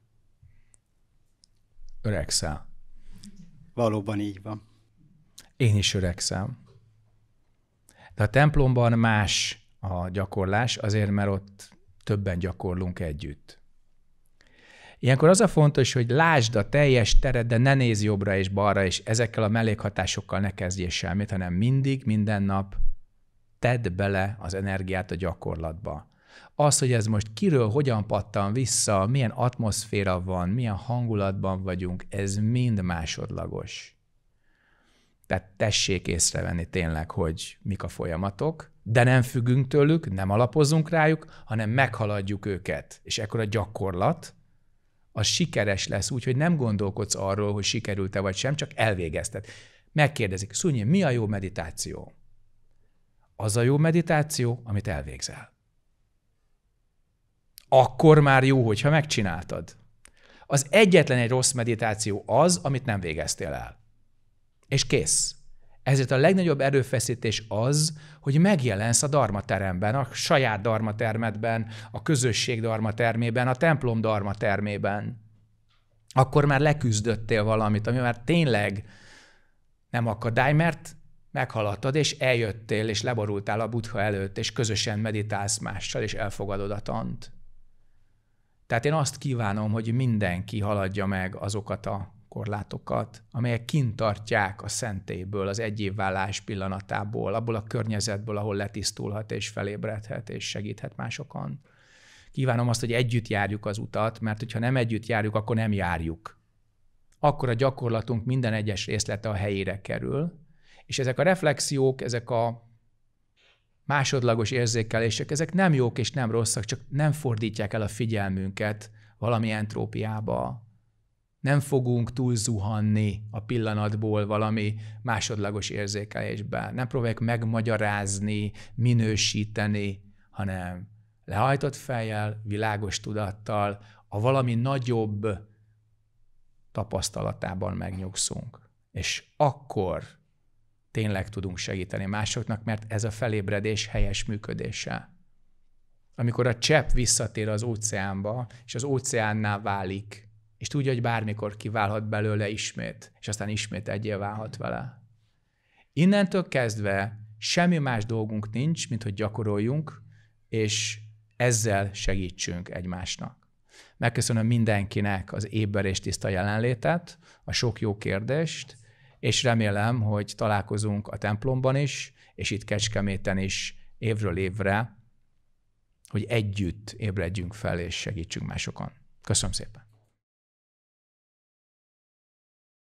S1: Öregszel.
S4: Valóban így van.
S1: Én is öregszem. De a templomban más a gyakorlás, azért mert ott többen gyakorlunk együtt. Ilyenkor az a fontos, hogy lásd a teljes tered, de ne nézz jobbra és balra, és ezekkel a mellékhatásokkal ne kezdjél semmit, hanem mindig, minden nap tedd bele az energiát a gyakorlatba. Az, hogy ez most kiről hogyan pattan vissza, milyen atmoszféra van, milyen hangulatban vagyunk, ez mind másodlagos. Tehát tessék észrevenni tényleg, hogy mik a folyamatok, de nem függünk tőlük, nem alapozunk rájuk, hanem meghaladjuk őket. És ekkor a gyakorlat, az sikeres lesz, úgyhogy nem gondolkodsz arról, hogy sikerült-e vagy sem, csak elvégezted. Megkérdezik, Szunyi, mi a jó meditáció? Az a jó meditáció, amit elvégzel. Akkor már jó, hogyha megcsináltad. Az egyetlen egy rossz meditáció az, amit nem végeztél el. És kész. Ezért a legnagyobb erőfeszítés az, hogy megjelensz a darmateremben, a saját darmatermedben, a közösség darmatermében, a templom darmatermében. Akkor már leküzdöttél valamit, ami már tényleg nem akadály, mert meghaladtad, és eljöttél, és leborultál a buddha előtt, és közösen meditálsz mással, és elfogadod a tant. Tehát én azt kívánom, hogy mindenki haladja meg azokat a korlátokat, amelyek kintartják a szentélyből, az egyévvállás pillanatából, abból a környezetből, ahol letisztulhat és felébredhet és segíthet másokon. Kívánom azt, hogy együtt járjuk az utat, mert hogyha nem együtt járjuk, akkor nem járjuk. Akkor a gyakorlatunk minden egyes részlete a helyére kerül, és ezek a reflexiók, ezek a másodlagos érzékelések, ezek nem jók és nem rosszak, csak nem fordítják el a figyelmünket valami entrópiába, nem fogunk túlzuhanni a pillanatból valami másodlagos érzékelésbe. Nem próbáljuk megmagyarázni, minősíteni, hanem lehajtott fejjel, világos tudattal, a valami nagyobb tapasztalatában megnyugszunk. És akkor tényleg tudunk segíteni másoknak, mert ez a felébredés helyes működése. Amikor a csepp visszatér az óceánba, és az óceánnál válik, és tudja, hogy bármikor kiválhat belőle ismét, és aztán ismét egyé válhat vele. Innentől kezdve semmi más dolgunk nincs, mint hogy gyakoroljunk, és ezzel segítsünk egymásnak. Megköszönöm mindenkinek az éber és tiszta jelenlétet, a sok jó kérdést, és remélem, hogy találkozunk a templomban is, és itt Kecskeméten is évről évre, hogy együtt ébredjünk fel és segítsünk másokon. Köszönöm szépen!